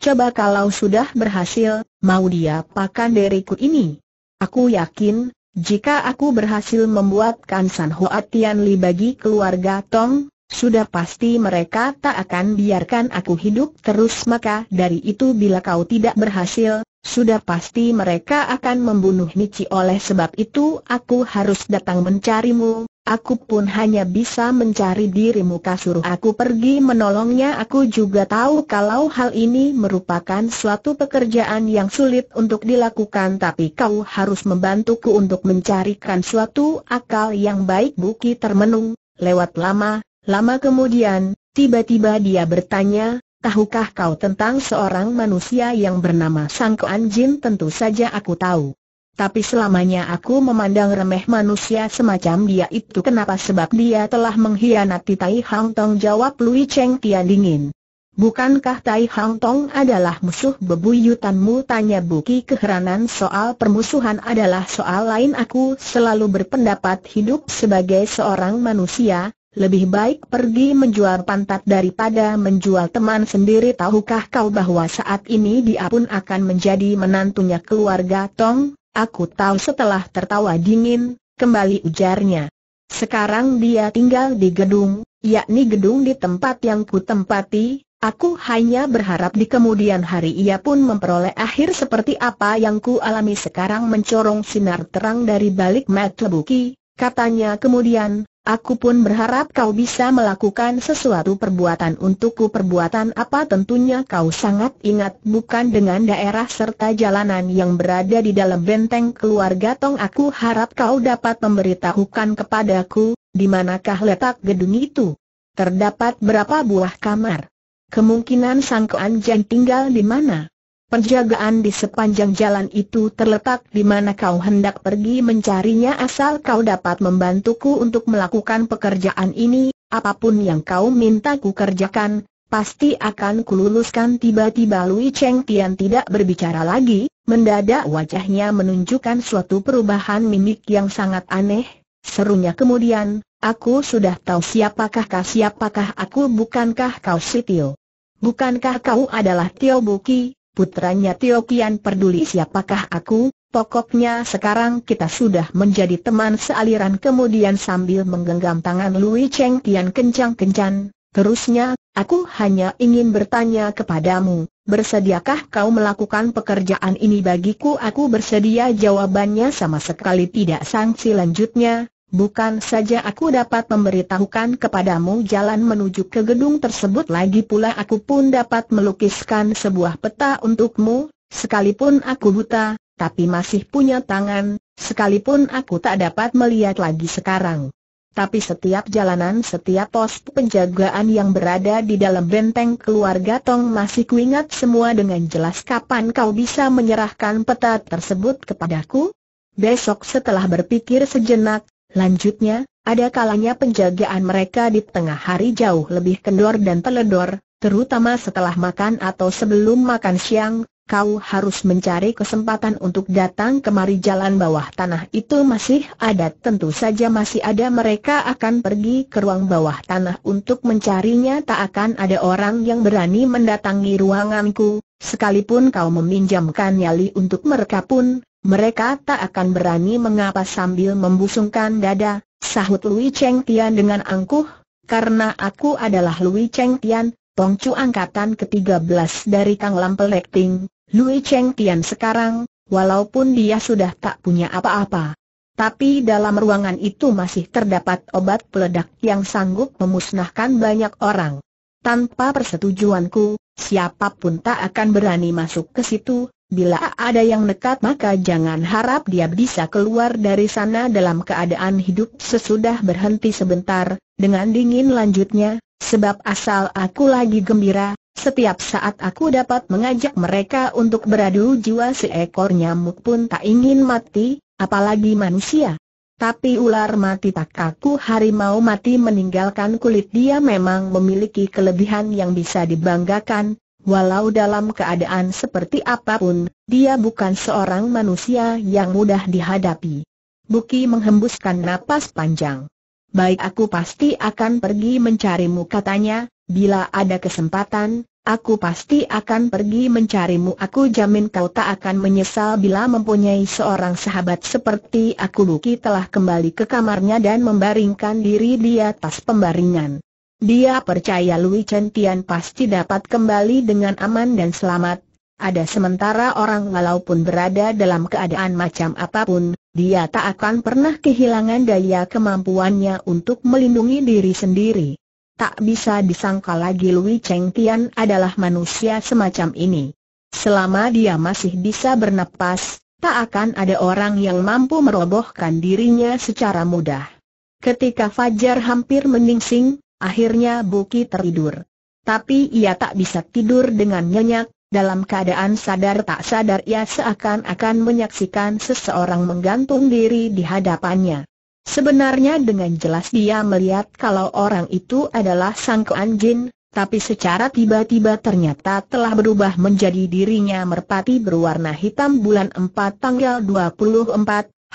Coba kalau sudah berhasil, mau dia pakan deriku ini. Aku yakin, jika aku berhasil membuat Kansan Hoa Tian Li bagi keluarga Tong, sudah pasti mereka tak akan biarkan aku hidup terus maka dari itu bila kau tidak berhasil, sudah pasti mereka akan membunuh Nici. oleh sebab itu aku harus datang mencarimu, aku pun hanya bisa mencari dirimu kasur aku pergi menolongnya aku juga tahu kalau hal ini merupakan suatu pekerjaan yang sulit untuk dilakukan tapi kau harus membantuku untuk mencarikan suatu akal yang baik Buki termenung, lewat lama, lama kemudian, tiba-tiba dia bertanya, tahukah kau tentang seorang manusia yang bernama Kuan Jin? Tentu saja aku tahu. Tapi selamanya aku memandang remeh manusia semacam dia itu kenapa sebab dia telah mengkhianati Tai Hang Tong jawab Lui Cheng Tian dingin. Bukankah Tai Hang Tong adalah musuh bebuyutanmu tanya Buki keheranan soal permusuhan adalah soal lain aku selalu berpendapat hidup sebagai seorang manusia, lebih baik pergi menjual pantat daripada menjual teman sendiri Tahukah kau bahwa saat ini dia pun akan menjadi menantunya keluarga Tong? Aku tahu setelah tertawa dingin, kembali ujarnya. Sekarang dia tinggal di gedung, yakni gedung di tempat yang ku tempati. aku hanya berharap di kemudian hari ia pun memperoleh akhir seperti apa yang ku alami sekarang mencorong sinar terang dari balik mata Buki, katanya kemudian, Aku pun berharap kau bisa melakukan sesuatu perbuatan untukku perbuatan apa tentunya kau sangat ingat bukan dengan daerah serta jalanan yang berada di dalam benteng keluarga Tong aku harap kau dapat memberitahukan kepadaku, di manakah letak gedung itu? Terdapat berapa buah kamar? Kemungkinan sangkaan Jen tinggal di mana? Penjagaan di sepanjang jalan itu terletak di mana kau hendak pergi mencarinya asal kau dapat membantuku untuk melakukan pekerjaan ini, apapun yang kau minta ku kerjakan, pasti akan kululuskan tiba-tiba Lui Cheng Tian tidak berbicara lagi, mendadak wajahnya menunjukkan suatu perubahan mimik yang sangat aneh, serunya kemudian, aku sudah tahu siapakah kau siapakah aku bukankah kau Sitio? Bukankah kau adalah Tio Buki? putranya Tio Kian peduli siapakah aku, pokoknya sekarang kita sudah menjadi teman sealiran kemudian sambil menggenggam tangan Lui Cheng Tian kencang-kencan, terusnya, aku hanya ingin bertanya kepadamu, bersediakah kau melakukan pekerjaan ini bagiku aku bersedia jawabannya sama sekali tidak sangsi lanjutnya, Bukan saja aku dapat memberitahukan kepadamu jalan menuju ke gedung tersebut lagi pula aku pun dapat melukiskan sebuah peta untukmu, sekalipun aku buta, tapi masih punya tangan, sekalipun aku tak dapat melihat lagi sekarang. Tapi setiap jalanan setiap pos penjagaan yang berada di dalam benteng keluarga Tong masih kuingat semua dengan jelas kapan kau bisa menyerahkan peta tersebut kepadaku? Besok setelah berpikir sejenak, Lanjutnya, ada kalanya penjagaan mereka di tengah hari jauh lebih kendor dan teledor, terutama setelah makan atau sebelum makan siang, kau harus mencari kesempatan untuk datang kemari jalan bawah tanah itu masih ada tentu saja masih ada mereka akan pergi ke ruang bawah tanah untuk mencarinya tak akan ada orang yang berani mendatangi ruanganku, sekalipun kau meminjamkan nyali untuk mereka pun, mereka tak akan berani mengapa sambil membusungkan dada, sahut Lui Cheng Tian dengan angkuh, karena aku adalah Lui Cheng Tian, Tongcu angkatan ke-13 dari Kang Lam Ting, Lui Cheng Tian sekarang, walaupun dia sudah tak punya apa-apa. Tapi dalam ruangan itu masih terdapat obat peledak yang sanggup memusnahkan banyak orang. Tanpa persetujuanku, siapapun tak akan berani masuk ke situ, Bila ada yang nekat maka jangan harap dia bisa keluar dari sana dalam keadaan hidup sesudah berhenti sebentar, dengan dingin lanjutnya, sebab asal aku lagi gembira, setiap saat aku dapat mengajak mereka untuk beradu jiwa seekor nyamuk pun tak ingin mati, apalagi manusia. Tapi ular mati tak kaku harimau mati meninggalkan kulit dia memang memiliki kelebihan yang bisa dibanggakan, Walau dalam keadaan seperti apapun, dia bukan seorang manusia yang mudah dihadapi. Buki menghembuskan napas panjang. Baik aku pasti akan pergi mencarimu katanya, bila ada kesempatan, aku pasti akan pergi mencarimu aku jamin kau tak akan menyesal bila mempunyai seorang sahabat seperti aku Buki telah kembali ke kamarnya dan membaringkan diri di atas pembaringan. Dia percaya Lui Chen Tian pasti dapat kembali dengan aman dan selamat. Ada sementara orang walaupun berada dalam keadaan macam apapun, dia tak akan pernah kehilangan daya kemampuannya untuk melindungi diri sendiri. Tak bisa disangka lagi Lui Cheng Tian adalah manusia semacam ini. Selama dia masih bisa bernapas, tak akan ada orang yang mampu merobohkan dirinya secara mudah. Ketika Fajar hampir meningsing. Akhirnya Buki tertidur. Tapi ia tak bisa tidur dengan nyenyak, dalam keadaan sadar tak sadar ia seakan-akan menyaksikan seseorang menggantung diri di hadapannya. Sebenarnya dengan jelas dia melihat kalau orang itu adalah Sang keanjin, tapi secara tiba-tiba ternyata telah berubah menjadi dirinya merpati berwarna hitam bulan 4 tanggal 24,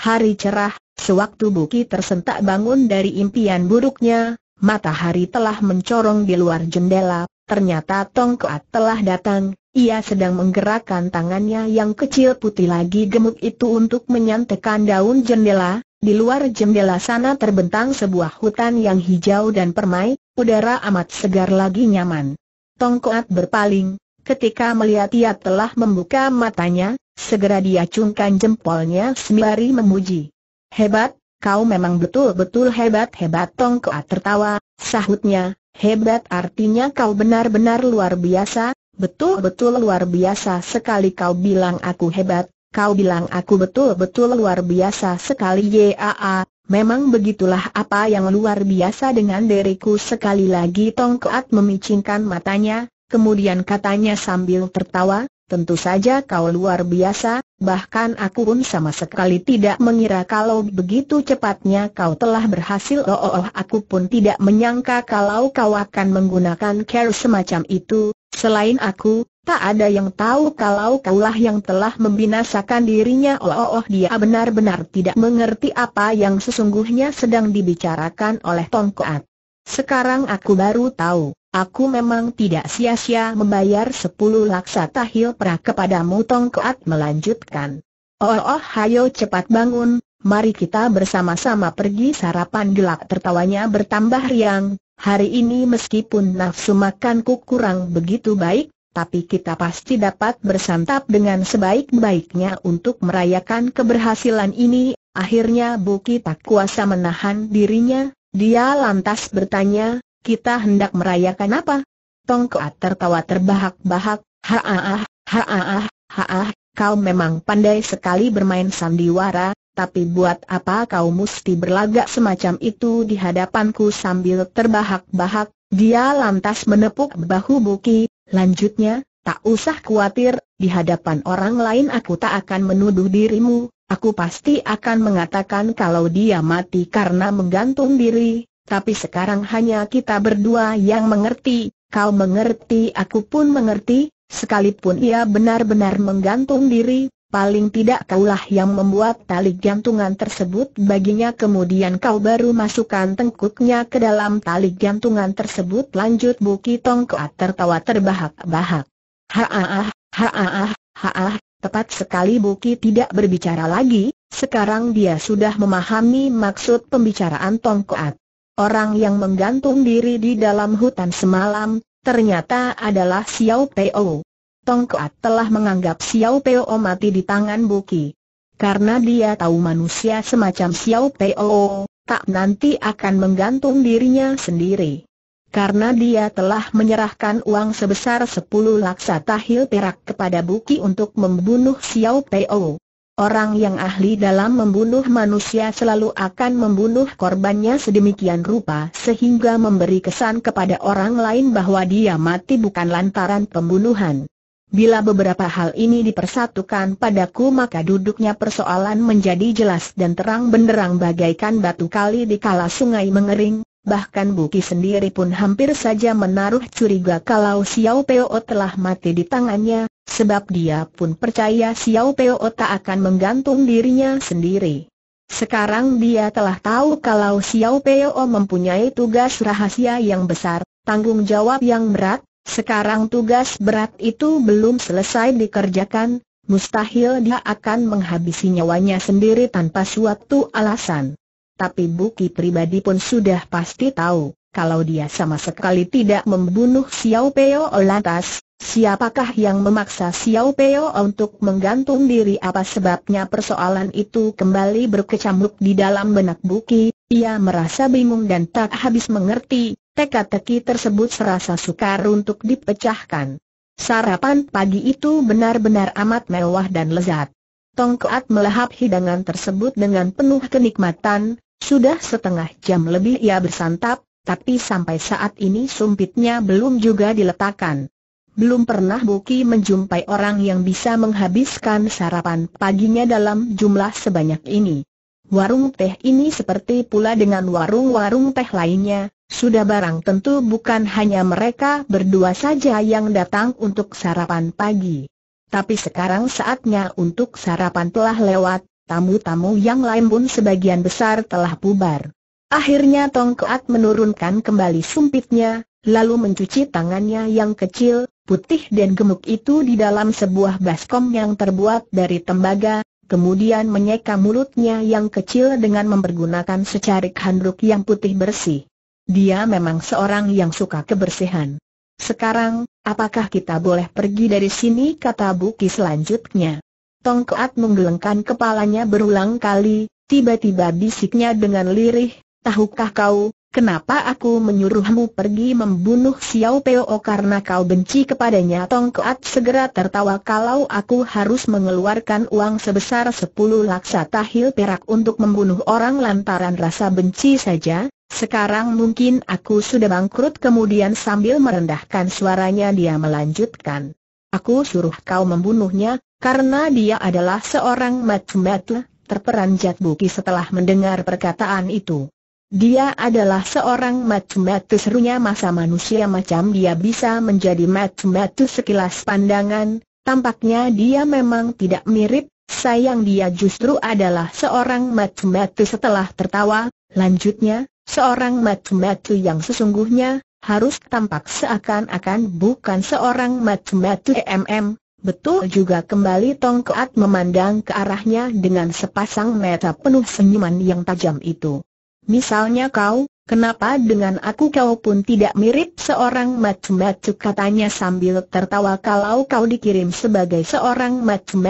hari cerah, sewaktu Buki tersentak bangun dari impian buruknya, Matahari telah mencorong di luar jendela, ternyata Tong Kuat telah datang, ia sedang menggerakkan tangannya yang kecil putih lagi gemuk itu untuk menyantekan daun jendela, di luar jendela sana terbentang sebuah hutan yang hijau dan permai, udara amat segar lagi nyaman. Tong Kuat berpaling, ketika melihat ia telah membuka matanya, segera dia cungkan jempolnya sembari memuji. Hebat, kau memang betul-betul hebat-hebat Tong Koa tertawa, sahutnya, hebat artinya kau benar-benar luar biasa, betul-betul luar biasa sekali kau bilang aku hebat, kau bilang aku betul-betul luar biasa sekali Yaa, memang begitulah apa yang luar biasa dengan diriku sekali lagi Tong Koat memicingkan matanya, kemudian katanya sambil tertawa, Tentu saja kau luar biasa, bahkan aku pun sama sekali tidak mengira kalau begitu cepatnya kau telah berhasil. Oh, oh, oh aku pun tidak menyangka kalau kau akan menggunakan care semacam itu. Selain aku, tak ada yang tahu kalau kaulah yang telah membinasakan dirinya. Oh, oh, oh dia benar-benar tidak mengerti apa yang sesungguhnya sedang dibicarakan oleh Tongkoat. Sekarang aku baru tahu. Aku memang tidak sia-sia membayar sepuluh laksa tahil perak kepadamu Tong Keat melanjutkan. Oh, oh, hayo cepat bangun, mari kita bersama-sama pergi sarapan gelap tertawanya bertambah riang. Hari ini meskipun nafsu makanku kurang begitu baik, tapi kita pasti dapat bersantap dengan sebaik-baiknya untuk merayakan keberhasilan ini. Akhirnya Buki tak kuasa menahan dirinya, dia lantas bertanya, kita hendak merayakan apa? Tongkat tertawa terbahak-bahak, haaah, haaah, haaah, kau memang pandai sekali bermain sandiwara, tapi buat apa kau mesti berlagak semacam itu di hadapanku sambil terbahak-bahak, dia lantas menepuk bahu Buki, lanjutnya, tak usah khawatir, di hadapan orang lain aku tak akan menuduh dirimu, aku pasti akan mengatakan kalau dia mati karena menggantung diri, tapi sekarang hanya kita berdua yang mengerti, kau mengerti aku pun mengerti, sekalipun ia benar-benar menggantung diri, paling tidak kaulah yang membuat tali gantungan tersebut baginya kemudian kau baru masukkan tengkuknya ke dalam tali gantungan tersebut lanjut Buki Tongkoat tertawa terbahak-bahak. Haah, haah, haah. tepat sekali Buki tidak berbicara lagi, sekarang dia sudah memahami maksud pembicaraan Tongkoat. Orang yang menggantung diri di dalam hutan semalam, ternyata adalah Xiao Peo. Tongkat telah menganggap Xiao Peo mati di tangan Buki. Karena dia tahu manusia semacam Xiao Peo, tak nanti akan menggantung dirinya sendiri. Karena dia telah menyerahkan uang sebesar 10 laksa tahil perak kepada Buki untuk membunuh Xiao Peo. Orang yang ahli dalam membunuh manusia selalu akan membunuh korbannya sedemikian rupa sehingga memberi kesan kepada orang lain bahwa dia mati bukan lantaran pembunuhan. Bila beberapa hal ini dipersatukan padaku maka duduknya persoalan menjadi jelas dan terang benderang bagaikan batu kali di kala sungai mengering, bahkan Buki sendiri pun hampir saja menaruh curiga kalau Xiao Peo telah mati di tangannya, sebab dia pun percaya Xiao Peo tak akan menggantung dirinya sendiri. Sekarang dia telah tahu kalau Xiao Peo mempunyai tugas rahasia yang besar, tanggung jawab yang berat, sekarang tugas berat itu belum selesai dikerjakan, mustahil dia akan menghabisi nyawanya sendiri tanpa suatu alasan. Tapi Buki pribadi pun sudah pasti tahu, kalau dia sama sekali tidak membunuh Xiao Peo lantas, Siapakah yang memaksa Xiao Peo untuk menggantung diri apa sebabnya persoalan itu kembali berkecamuk di dalam benak Buki, ia merasa bingung dan tak habis mengerti, teka-teki tersebut serasa sukar untuk dipecahkan. Sarapan pagi itu benar-benar amat mewah dan lezat. Tongkat melahap hidangan tersebut dengan penuh kenikmatan, sudah setengah jam lebih ia bersantap, tapi sampai saat ini sumpitnya belum juga diletakkan. Belum pernah Buki menjumpai orang yang bisa menghabiskan sarapan paginya dalam jumlah sebanyak ini. Warung teh ini seperti pula dengan warung-warung teh lainnya, sudah barang tentu bukan hanya mereka berdua saja yang datang untuk sarapan pagi. Tapi sekarang saatnya untuk sarapan telah lewat, tamu-tamu yang lain pun sebagian besar telah bubar. Akhirnya Tongkoat menurunkan kembali sumpitnya, lalu mencuci tangannya yang kecil, putih dan gemuk itu di dalam sebuah baskom yang terbuat dari tembaga, kemudian menyeka mulutnya yang kecil dengan mempergunakan secarik handuk yang putih bersih. Dia memang seorang yang suka kebersihan. Sekarang, apakah kita boleh pergi dari sini kata Buki selanjutnya. Tongkat menggelengkan kepalanya berulang kali, tiba-tiba bisiknya dengan lirih, tahukah kau, Kenapa aku menyuruhmu pergi membunuh Xiao Peo karena kau benci kepadanya? Tong Keat segera tertawa kalau aku harus mengeluarkan uang sebesar sepuluh laksa tahil perak untuk membunuh orang lantaran rasa benci saja, sekarang mungkin aku sudah bangkrut kemudian sambil merendahkan suaranya dia melanjutkan. Aku suruh kau membunuhnya, karena dia adalah seorang matematik, terperanjat Buki setelah mendengar perkataan itu. Dia adalah seorang matematus. serunya masa manusia macam dia bisa menjadi matematus sekilas pandangan, tampaknya dia memang tidak mirip, sayang dia justru adalah seorang matematus. setelah tertawa, lanjutnya, seorang matematus yang sesungguhnya, harus tampak seakan-akan bukan seorang matematus. MM, Betul juga kembali Tong Keat memandang ke arahnya dengan sepasang mata penuh senyuman yang tajam itu. Misalnya kau, kenapa dengan aku kau pun tidak mirip seorang macu-macu katanya sambil tertawa kalau kau dikirim sebagai seorang macu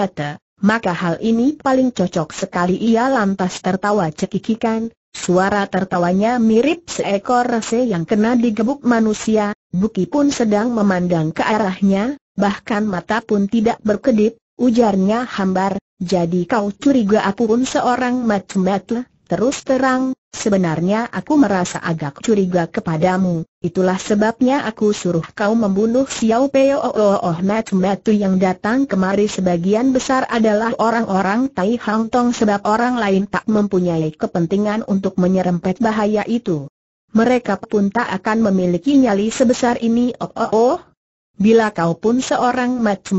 Maka hal ini paling cocok sekali ia lantas tertawa cekikikan, suara tertawanya mirip seekor rese yang kena digebuk manusia, Buki pun sedang memandang ke arahnya, bahkan mata pun tidak berkedip, ujarnya hambar, jadi kau curiga aku pun seorang macu macem Terus terang, sebenarnya aku merasa agak curiga kepadamu, itulah sebabnya aku suruh kau membunuh Xiao Peo Oh Oh Matu-matu yang datang kemari sebagian besar adalah orang-orang Tai Hang Tong sebab orang lain tak mempunyai kepentingan untuk menyerempet bahaya itu. Mereka pun tak akan memiliki nyali sebesar ini Oh Oh Oh. Bila kau pun seorang matu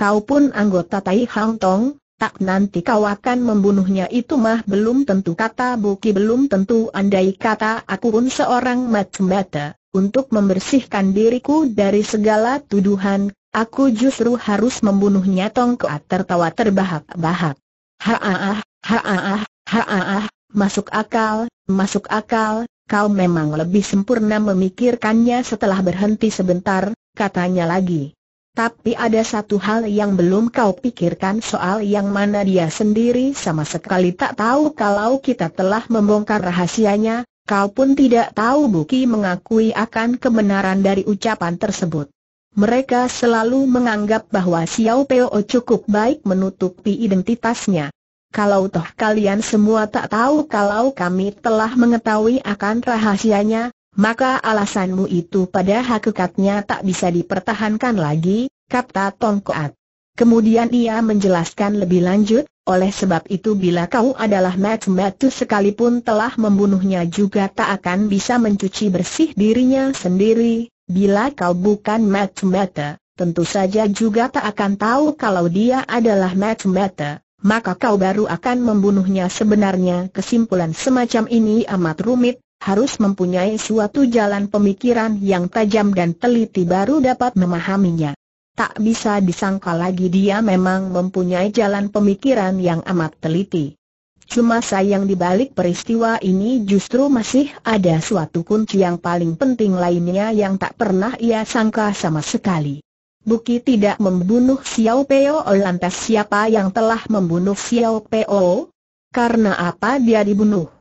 kau pun anggota Tai Hang Tong, tak nanti kau akan membunuhnya itu mah belum tentu kata Buki belum tentu andai kata aku pun seorang macam bata, untuk membersihkan diriku dari segala tuduhan, aku justru harus membunuhnya Tongkat tertawa terbahak-bahak. Haaah, haaah, haaah, masuk akal, masuk akal, kau memang lebih sempurna memikirkannya setelah berhenti sebentar, katanya lagi. Tapi ada satu hal yang belum kau pikirkan soal yang mana dia sendiri sama sekali tak tahu kalau kita telah membongkar rahasianya, kau pun tidak tahu Buki mengakui akan kebenaran dari ucapan tersebut. Mereka selalu menganggap bahwa Xiao Peo cukup baik menutupi identitasnya. Kalau toh kalian semua tak tahu kalau kami telah mengetahui akan rahasianya, maka alasanmu itu pada hakikatnya tak bisa dipertahankan lagi, kata Tongkoat. Kemudian ia menjelaskan lebih lanjut, oleh sebab itu bila kau adalah Mat sekalipun telah membunuhnya juga tak akan bisa mencuci bersih dirinya sendiri, bila kau bukan Mat Tentu saja juga tak akan tahu kalau dia adalah Mat maka kau baru akan membunuhnya sebenarnya kesimpulan semacam ini amat rumit, harus mempunyai suatu jalan pemikiran yang tajam dan teliti baru dapat memahaminya. Tak bisa disangka lagi dia memang mempunyai jalan pemikiran yang amat teliti. Cuma sayang di balik peristiwa ini justru masih ada suatu kunci yang paling penting lainnya yang tak pernah ia sangka sama sekali. Buki tidak membunuh Xiao Peo lantas siapa yang telah membunuh Xiao Peo? Karena apa dia dibunuh?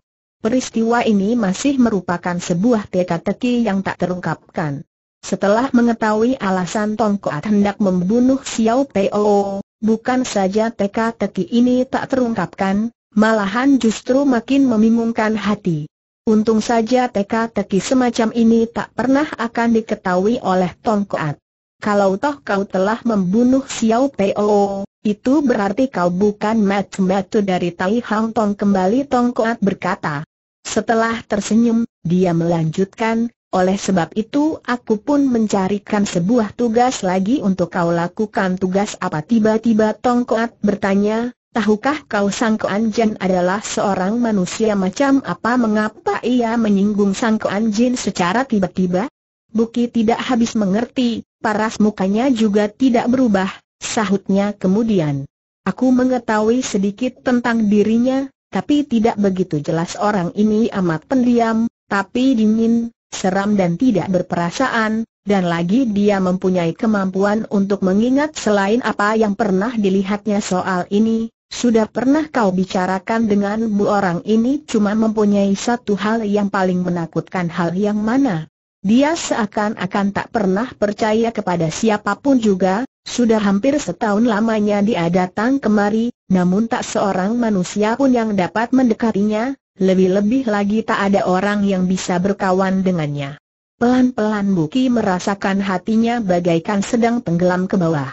Peristiwa ini masih merupakan sebuah teka-teki yang tak terungkapkan. Setelah mengetahui alasan Tong Koat hendak membunuh Xiao Po, bukan saja teka-teki ini tak terungkapkan, malahan justru makin membingungkan hati. Untung saja teka-teki semacam ini tak pernah akan diketahui oleh Tong Koat. Kalau toh kau telah membunuh Xiao Po, itu berarti kau bukan matu-matu dari Tai Hang Tong kembali Tong Koat berkata. Setelah tersenyum, dia melanjutkan, oleh sebab itu aku pun mencarikan sebuah tugas lagi untuk kau lakukan tugas apa tiba-tiba Tong bertanya, tahukah kau Sang Koan Jin adalah seorang manusia macam apa mengapa ia menyinggung Sang Koan Jin secara tiba-tiba? Buki tidak habis mengerti, paras mukanya juga tidak berubah, sahutnya kemudian. Aku mengetahui sedikit tentang dirinya, tapi tidak begitu jelas orang ini amat pendiam, tapi dingin, seram dan tidak berperasaan, dan lagi dia mempunyai kemampuan untuk mengingat selain apa yang pernah dilihatnya soal ini, sudah pernah kau bicarakan dengan bu orang ini cuma mempunyai satu hal yang paling menakutkan hal yang mana? Dia seakan-akan tak pernah percaya kepada siapapun juga, sudah hampir setahun lamanya dia datang kemari, namun tak seorang manusia pun yang dapat mendekatinya, lebih-lebih lagi tak ada orang yang bisa berkawan dengannya. Pelan-pelan Buki merasakan hatinya bagaikan sedang tenggelam ke bawah.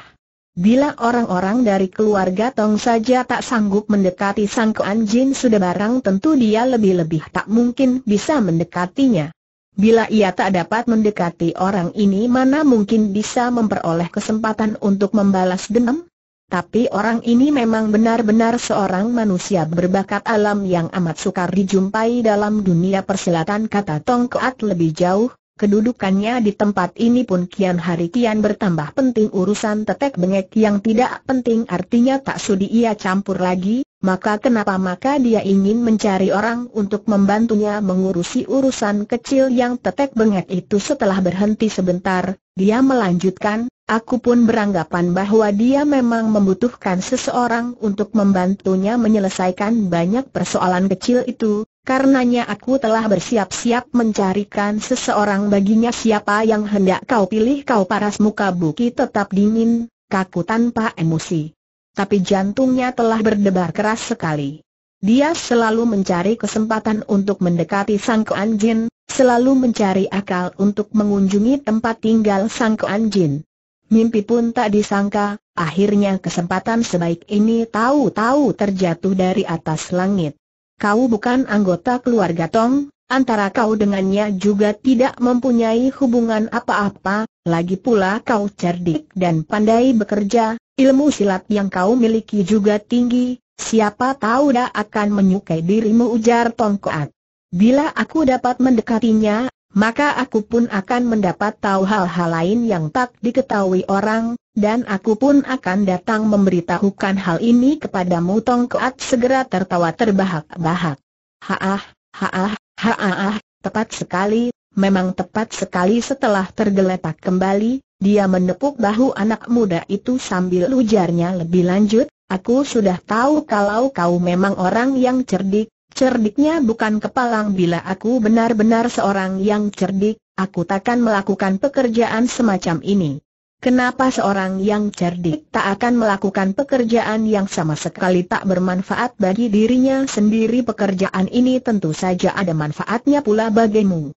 Bila orang-orang dari keluarga Tong saja tak sanggup mendekati sang Kuan Jin sudah barang tentu dia lebih-lebih tak mungkin bisa mendekatinya. Bila ia tak dapat mendekati orang ini mana mungkin bisa memperoleh kesempatan untuk membalas dendam? Tapi orang ini memang benar-benar seorang manusia berbakat alam yang amat sukar dijumpai dalam dunia persilatan kata Tong lebih jauh, kedudukannya di tempat ini pun kian hari kian bertambah penting urusan tetek bengek yang tidak penting artinya tak sudi ia campur lagi, maka kenapa maka dia ingin mencari orang untuk membantunya mengurusi urusan kecil yang tetek bengek itu setelah berhenti sebentar, dia melanjutkan, aku pun beranggapan bahwa dia memang membutuhkan seseorang untuk membantunya menyelesaikan banyak persoalan kecil itu, karenanya aku telah bersiap-siap mencarikan seseorang baginya siapa yang hendak kau pilih kau paras muka Buki tetap dingin, kaku tanpa emosi tapi jantungnya telah berdebar keras sekali. Dia selalu mencari kesempatan untuk mendekati Sang Kuan Jin, selalu mencari akal untuk mengunjungi tempat tinggal Sang Kuan Jin. Mimpi pun tak disangka, akhirnya kesempatan sebaik ini tahu-tahu terjatuh dari atas langit. Kau bukan anggota keluarga Tong, antara kau dengannya juga tidak mempunyai hubungan apa-apa, lagi pula kau cerdik dan pandai bekerja, Ilmu silat yang kau miliki juga tinggi, siapa tahu dia akan menyukai dirimu ujar Tongkoat. Bila aku dapat mendekatinya, maka aku pun akan mendapat tahu hal-hal lain yang tak diketahui orang, dan aku pun akan datang memberitahukan hal ini kepadamu Tongkoat segera tertawa terbahak-bahak. Haah, haah, haah, tepat sekali, memang tepat sekali setelah tergeletak kembali, dia menepuk bahu anak muda itu sambil ujarnya lebih lanjut, aku sudah tahu kalau kau memang orang yang cerdik, cerdiknya bukan kepalang bila aku benar-benar seorang yang cerdik, aku takkan melakukan pekerjaan semacam ini. Kenapa seorang yang cerdik tak akan melakukan pekerjaan yang sama sekali tak bermanfaat bagi dirinya sendiri pekerjaan ini tentu saja ada manfaatnya pula bagimu.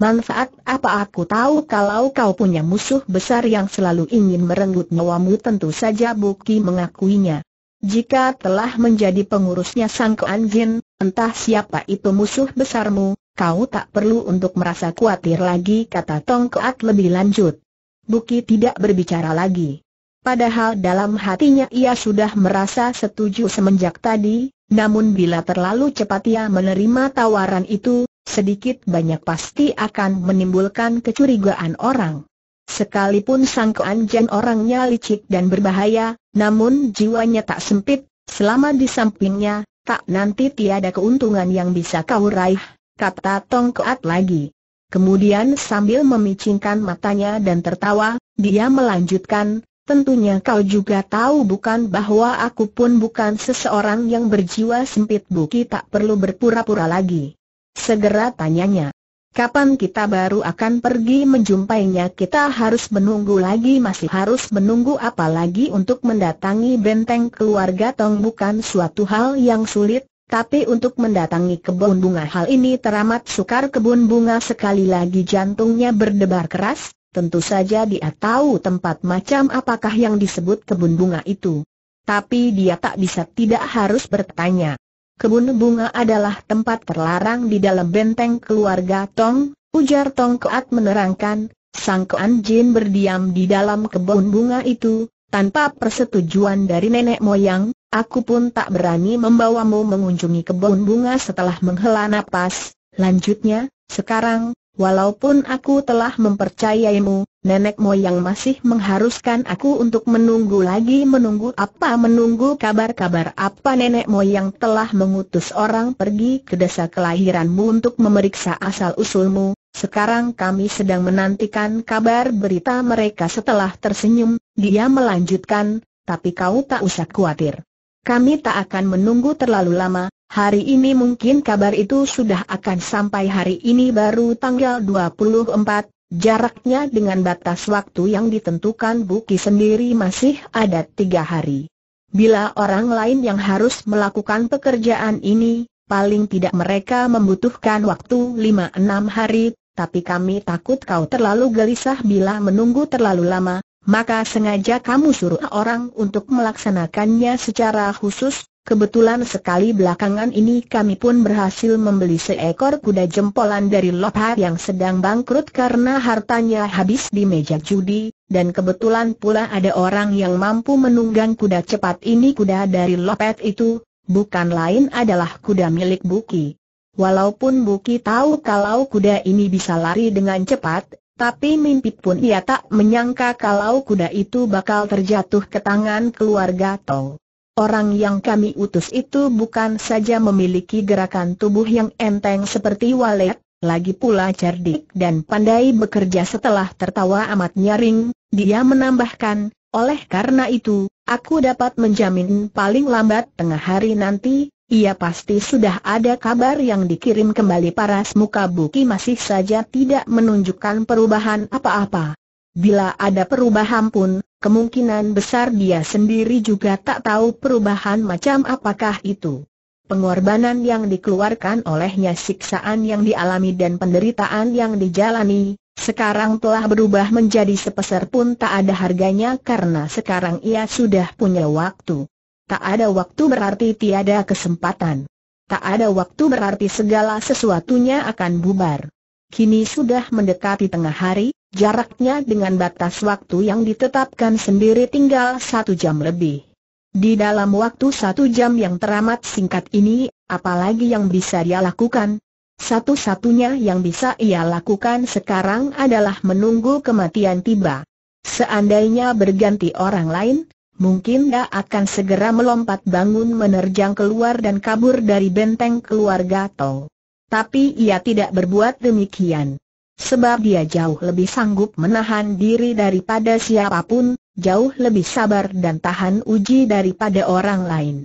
Manfaat apa aku tahu kalau kau punya musuh besar yang selalu ingin merenggut nyawamu tentu saja Buki mengakuinya. Jika telah menjadi pengurusnya Sang Jin, entah siapa itu musuh besarmu, kau tak perlu untuk merasa khawatir lagi kata Tong Keat lebih lanjut. Buki tidak berbicara lagi. Padahal dalam hatinya ia sudah merasa setuju semenjak tadi, namun bila terlalu cepat ia menerima tawaran itu, sedikit banyak pasti akan menimbulkan kecurigaan orang. Sekalipun Sang Keanjian orangnya licik dan berbahaya, namun jiwanya tak sempit, selama di sampingnya, tak nanti tiada keuntungan yang bisa kau raih, kata Tong Keat lagi. Kemudian sambil memicingkan matanya dan tertawa, dia melanjutkan, tentunya kau juga tahu bukan bahwa aku pun bukan seseorang yang berjiwa sempit buki tak perlu berpura-pura lagi. Segera tanyanya. Kapan kita baru akan pergi menjumpainya kita harus menunggu lagi masih harus menunggu apa lagi untuk mendatangi benteng keluarga Tong bukan suatu hal yang sulit, tapi untuk mendatangi kebun bunga hal ini teramat sukar kebun bunga sekali lagi jantungnya berdebar keras, tentu saja dia tahu tempat macam apakah yang disebut kebun bunga itu. Tapi dia tak bisa tidak harus bertanya kebun bunga adalah tempat terlarang di dalam benteng keluarga Tong, ujar Tong Keat menerangkan, Sang Kuan Jin berdiam di dalam kebun bunga itu, tanpa persetujuan dari nenek moyang, aku pun tak berani membawamu mengunjungi kebun bunga setelah menghela napas. Lanjutnya, sekarang, walaupun aku telah mempercayaimu, nenek moyang masih mengharuskan aku untuk menunggu lagi menunggu apa menunggu kabar-kabar apa nenek moyang telah mengutus orang pergi ke desa kelahiranmu untuk memeriksa asal-usulmu, sekarang kami sedang menantikan kabar berita mereka setelah tersenyum, dia melanjutkan, tapi kau tak usah khawatir. Kami tak akan menunggu terlalu lama, hari ini mungkin kabar itu sudah akan sampai hari ini baru tanggal 24, Jaraknya dengan batas waktu yang ditentukan Buki sendiri masih ada tiga hari. Bila orang lain yang harus melakukan pekerjaan ini, paling tidak mereka membutuhkan waktu lima enam hari, tapi kami takut kau terlalu gelisah bila menunggu terlalu lama, maka sengaja kamu suruh orang untuk melaksanakannya secara khusus, Kebetulan sekali belakangan ini kami pun berhasil membeli seekor kuda jempolan dari Lopha yang sedang bangkrut karena hartanya habis di meja judi, dan kebetulan pula ada orang yang mampu menunggang kuda cepat ini kuda dari Lopet itu, bukan lain adalah kuda milik Buki. Walaupun Buki tahu kalau kuda ini bisa lari dengan cepat, tapi mimpi pun ia tak menyangka kalau kuda itu bakal terjatuh ke tangan keluarga Tong. Orang yang kami utus itu bukan saja memiliki gerakan tubuh yang enteng seperti walet, lagi pula cerdik dan pandai bekerja setelah tertawa amat nyaring, dia menambahkan, oleh karena itu, aku dapat menjamin paling lambat tengah hari nanti, ia pasti sudah ada kabar yang dikirim kembali Para semuka buki masih saja tidak menunjukkan perubahan apa-apa. Bila ada perubahan pun, Kemungkinan besar dia sendiri juga tak tahu perubahan macam apakah itu. Pengorbanan yang dikeluarkan olehnya siksaan yang dialami dan penderitaan yang dijalani, sekarang telah berubah menjadi sepeser pun tak ada harganya karena sekarang ia sudah punya waktu. Tak ada waktu berarti tiada kesempatan. Tak ada waktu berarti segala sesuatunya akan bubar. Kini sudah mendekati tengah hari, Jaraknya dengan batas waktu yang ditetapkan sendiri tinggal satu jam lebih. Di dalam waktu satu jam yang teramat singkat ini, apalagi yang bisa dia lakukan? Satu-satunya yang bisa ia lakukan sekarang adalah menunggu kematian tiba. Seandainya berganti orang lain, mungkin dia akan segera melompat bangun menerjang keluar dan kabur dari benteng keluarga Tol. Tapi ia tidak berbuat demikian sebab dia jauh lebih sanggup menahan diri daripada siapapun, jauh lebih sabar dan tahan uji daripada orang lain.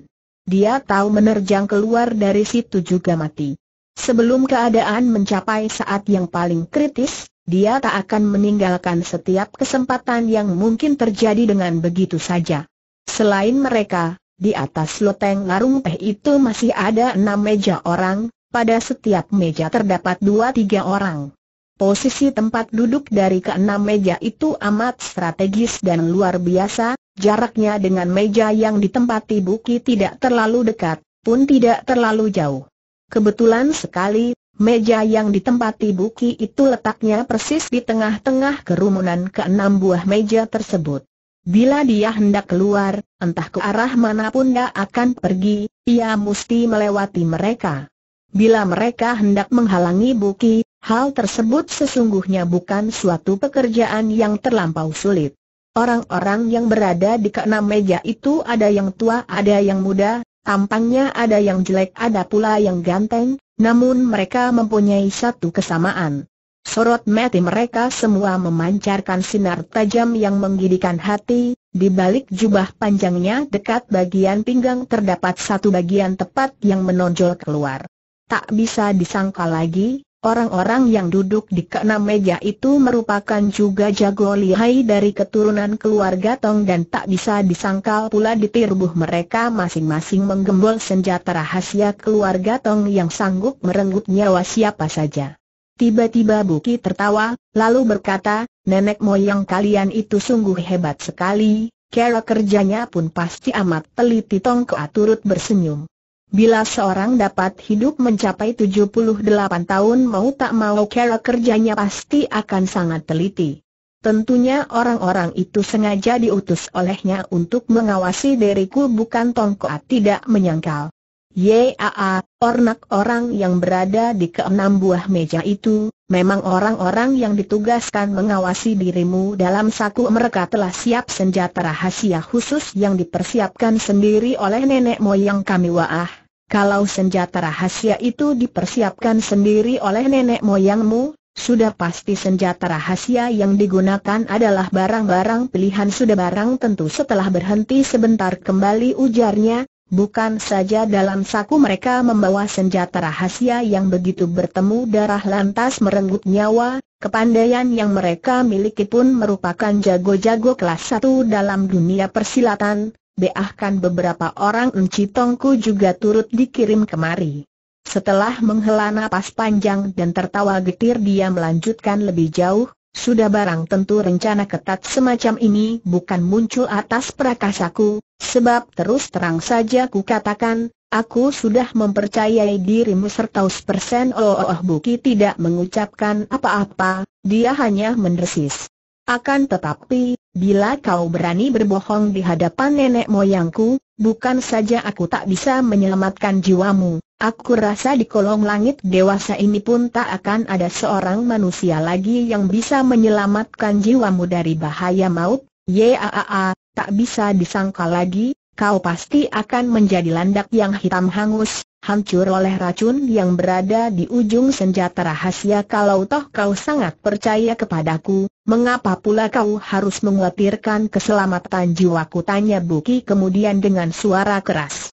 Dia tahu menerjang keluar dari situ juga mati. Sebelum keadaan mencapai saat yang paling kritis, dia tak akan meninggalkan setiap kesempatan yang mungkin terjadi dengan begitu saja. Selain mereka, di atas loteng larung teh itu masih ada enam meja orang, pada setiap meja terdapat dua tiga orang. Posisi tempat duduk dari keenam meja itu amat strategis dan luar biasa, jaraknya dengan meja yang ditempati Buki tidak terlalu dekat, pun tidak terlalu jauh. Kebetulan sekali, meja yang ditempati Buki itu letaknya persis di tengah-tengah kerumunan keenam buah meja tersebut. Bila dia hendak keluar, entah ke arah manapun dia akan pergi, ia mesti melewati mereka. Bila mereka hendak menghalangi Buki, Hal tersebut sesungguhnya bukan suatu pekerjaan yang terlampau sulit. Orang-orang yang berada di keenam meja itu ada yang tua ada yang muda, tampangnya ada yang jelek ada pula yang ganteng, namun mereka mempunyai satu kesamaan. Sorot mati mereka semua memancarkan sinar tajam yang menggidikan hati, di balik jubah panjangnya dekat bagian pinggang terdapat satu bagian tepat yang menonjol keluar. Tak bisa disangka lagi, Orang-orang yang duduk di keenam meja itu merupakan juga jago lihai dari keturunan keluarga Tong dan tak bisa disangkal pula di tirbuh mereka masing-masing menggembol senjata rahasia keluarga Tong yang sanggup merenggut nyawa siapa saja. Tiba-tiba Buki tertawa, lalu berkata, nenek moyang kalian itu sungguh hebat sekali, cara kerjanya pun pasti amat teliti Tong Koa turut bersenyum. Bila seorang dapat hidup mencapai 78 tahun mau tak mau cara kerjanya pasti akan sangat teliti. Tentunya orang-orang itu sengaja diutus olehnya untuk mengawasi diriku bukan Tongkoat tidak menyangkal. Yaa, ornak orang yang berada di keenam buah meja itu, memang orang-orang yang ditugaskan mengawasi dirimu dalam saku mereka telah siap senjata rahasia khusus yang dipersiapkan sendiri oleh nenek moyang kami waah. Kalau senjata rahasia itu dipersiapkan sendiri oleh nenek moyangmu, sudah pasti senjata rahasia yang digunakan adalah barang-barang pilihan sudah barang tentu setelah berhenti sebentar kembali ujarnya, Bukan saja dalam saku mereka membawa senjata rahasia yang begitu bertemu darah lantas merenggut nyawa, kepandaian yang mereka miliki pun merupakan jago-jago kelas satu dalam dunia persilatan, bahkan beberapa orang Enci Tongku juga turut dikirim kemari. Setelah menghela napas panjang dan tertawa getir dia melanjutkan lebih jauh, sudah barang tentu rencana ketat semacam ini bukan muncul atas prakasaku, sebab terus terang saja ku katakan, aku sudah mempercayai dirimu serta persen oh, oh, oh Buki tidak mengucapkan apa-apa, dia hanya mendesis. Akan tetapi, bila kau berani berbohong di hadapan nenek moyangku, bukan saja aku tak bisa menyelamatkan jiwamu, Aku rasa di kolong langit dewasa ini pun tak akan ada seorang manusia lagi yang bisa menyelamatkan jiwamu dari bahaya maut, yaa, tak bisa disangka lagi, kau pasti akan menjadi landak yang hitam hangus, hancur oleh racun yang berada di ujung senjata rahasia kalau toh kau sangat percaya kepadaku, mengapa pula kau harus mengkhawatirkan keselamatan jiwaku tanya Buki kemudian dengan suara keras.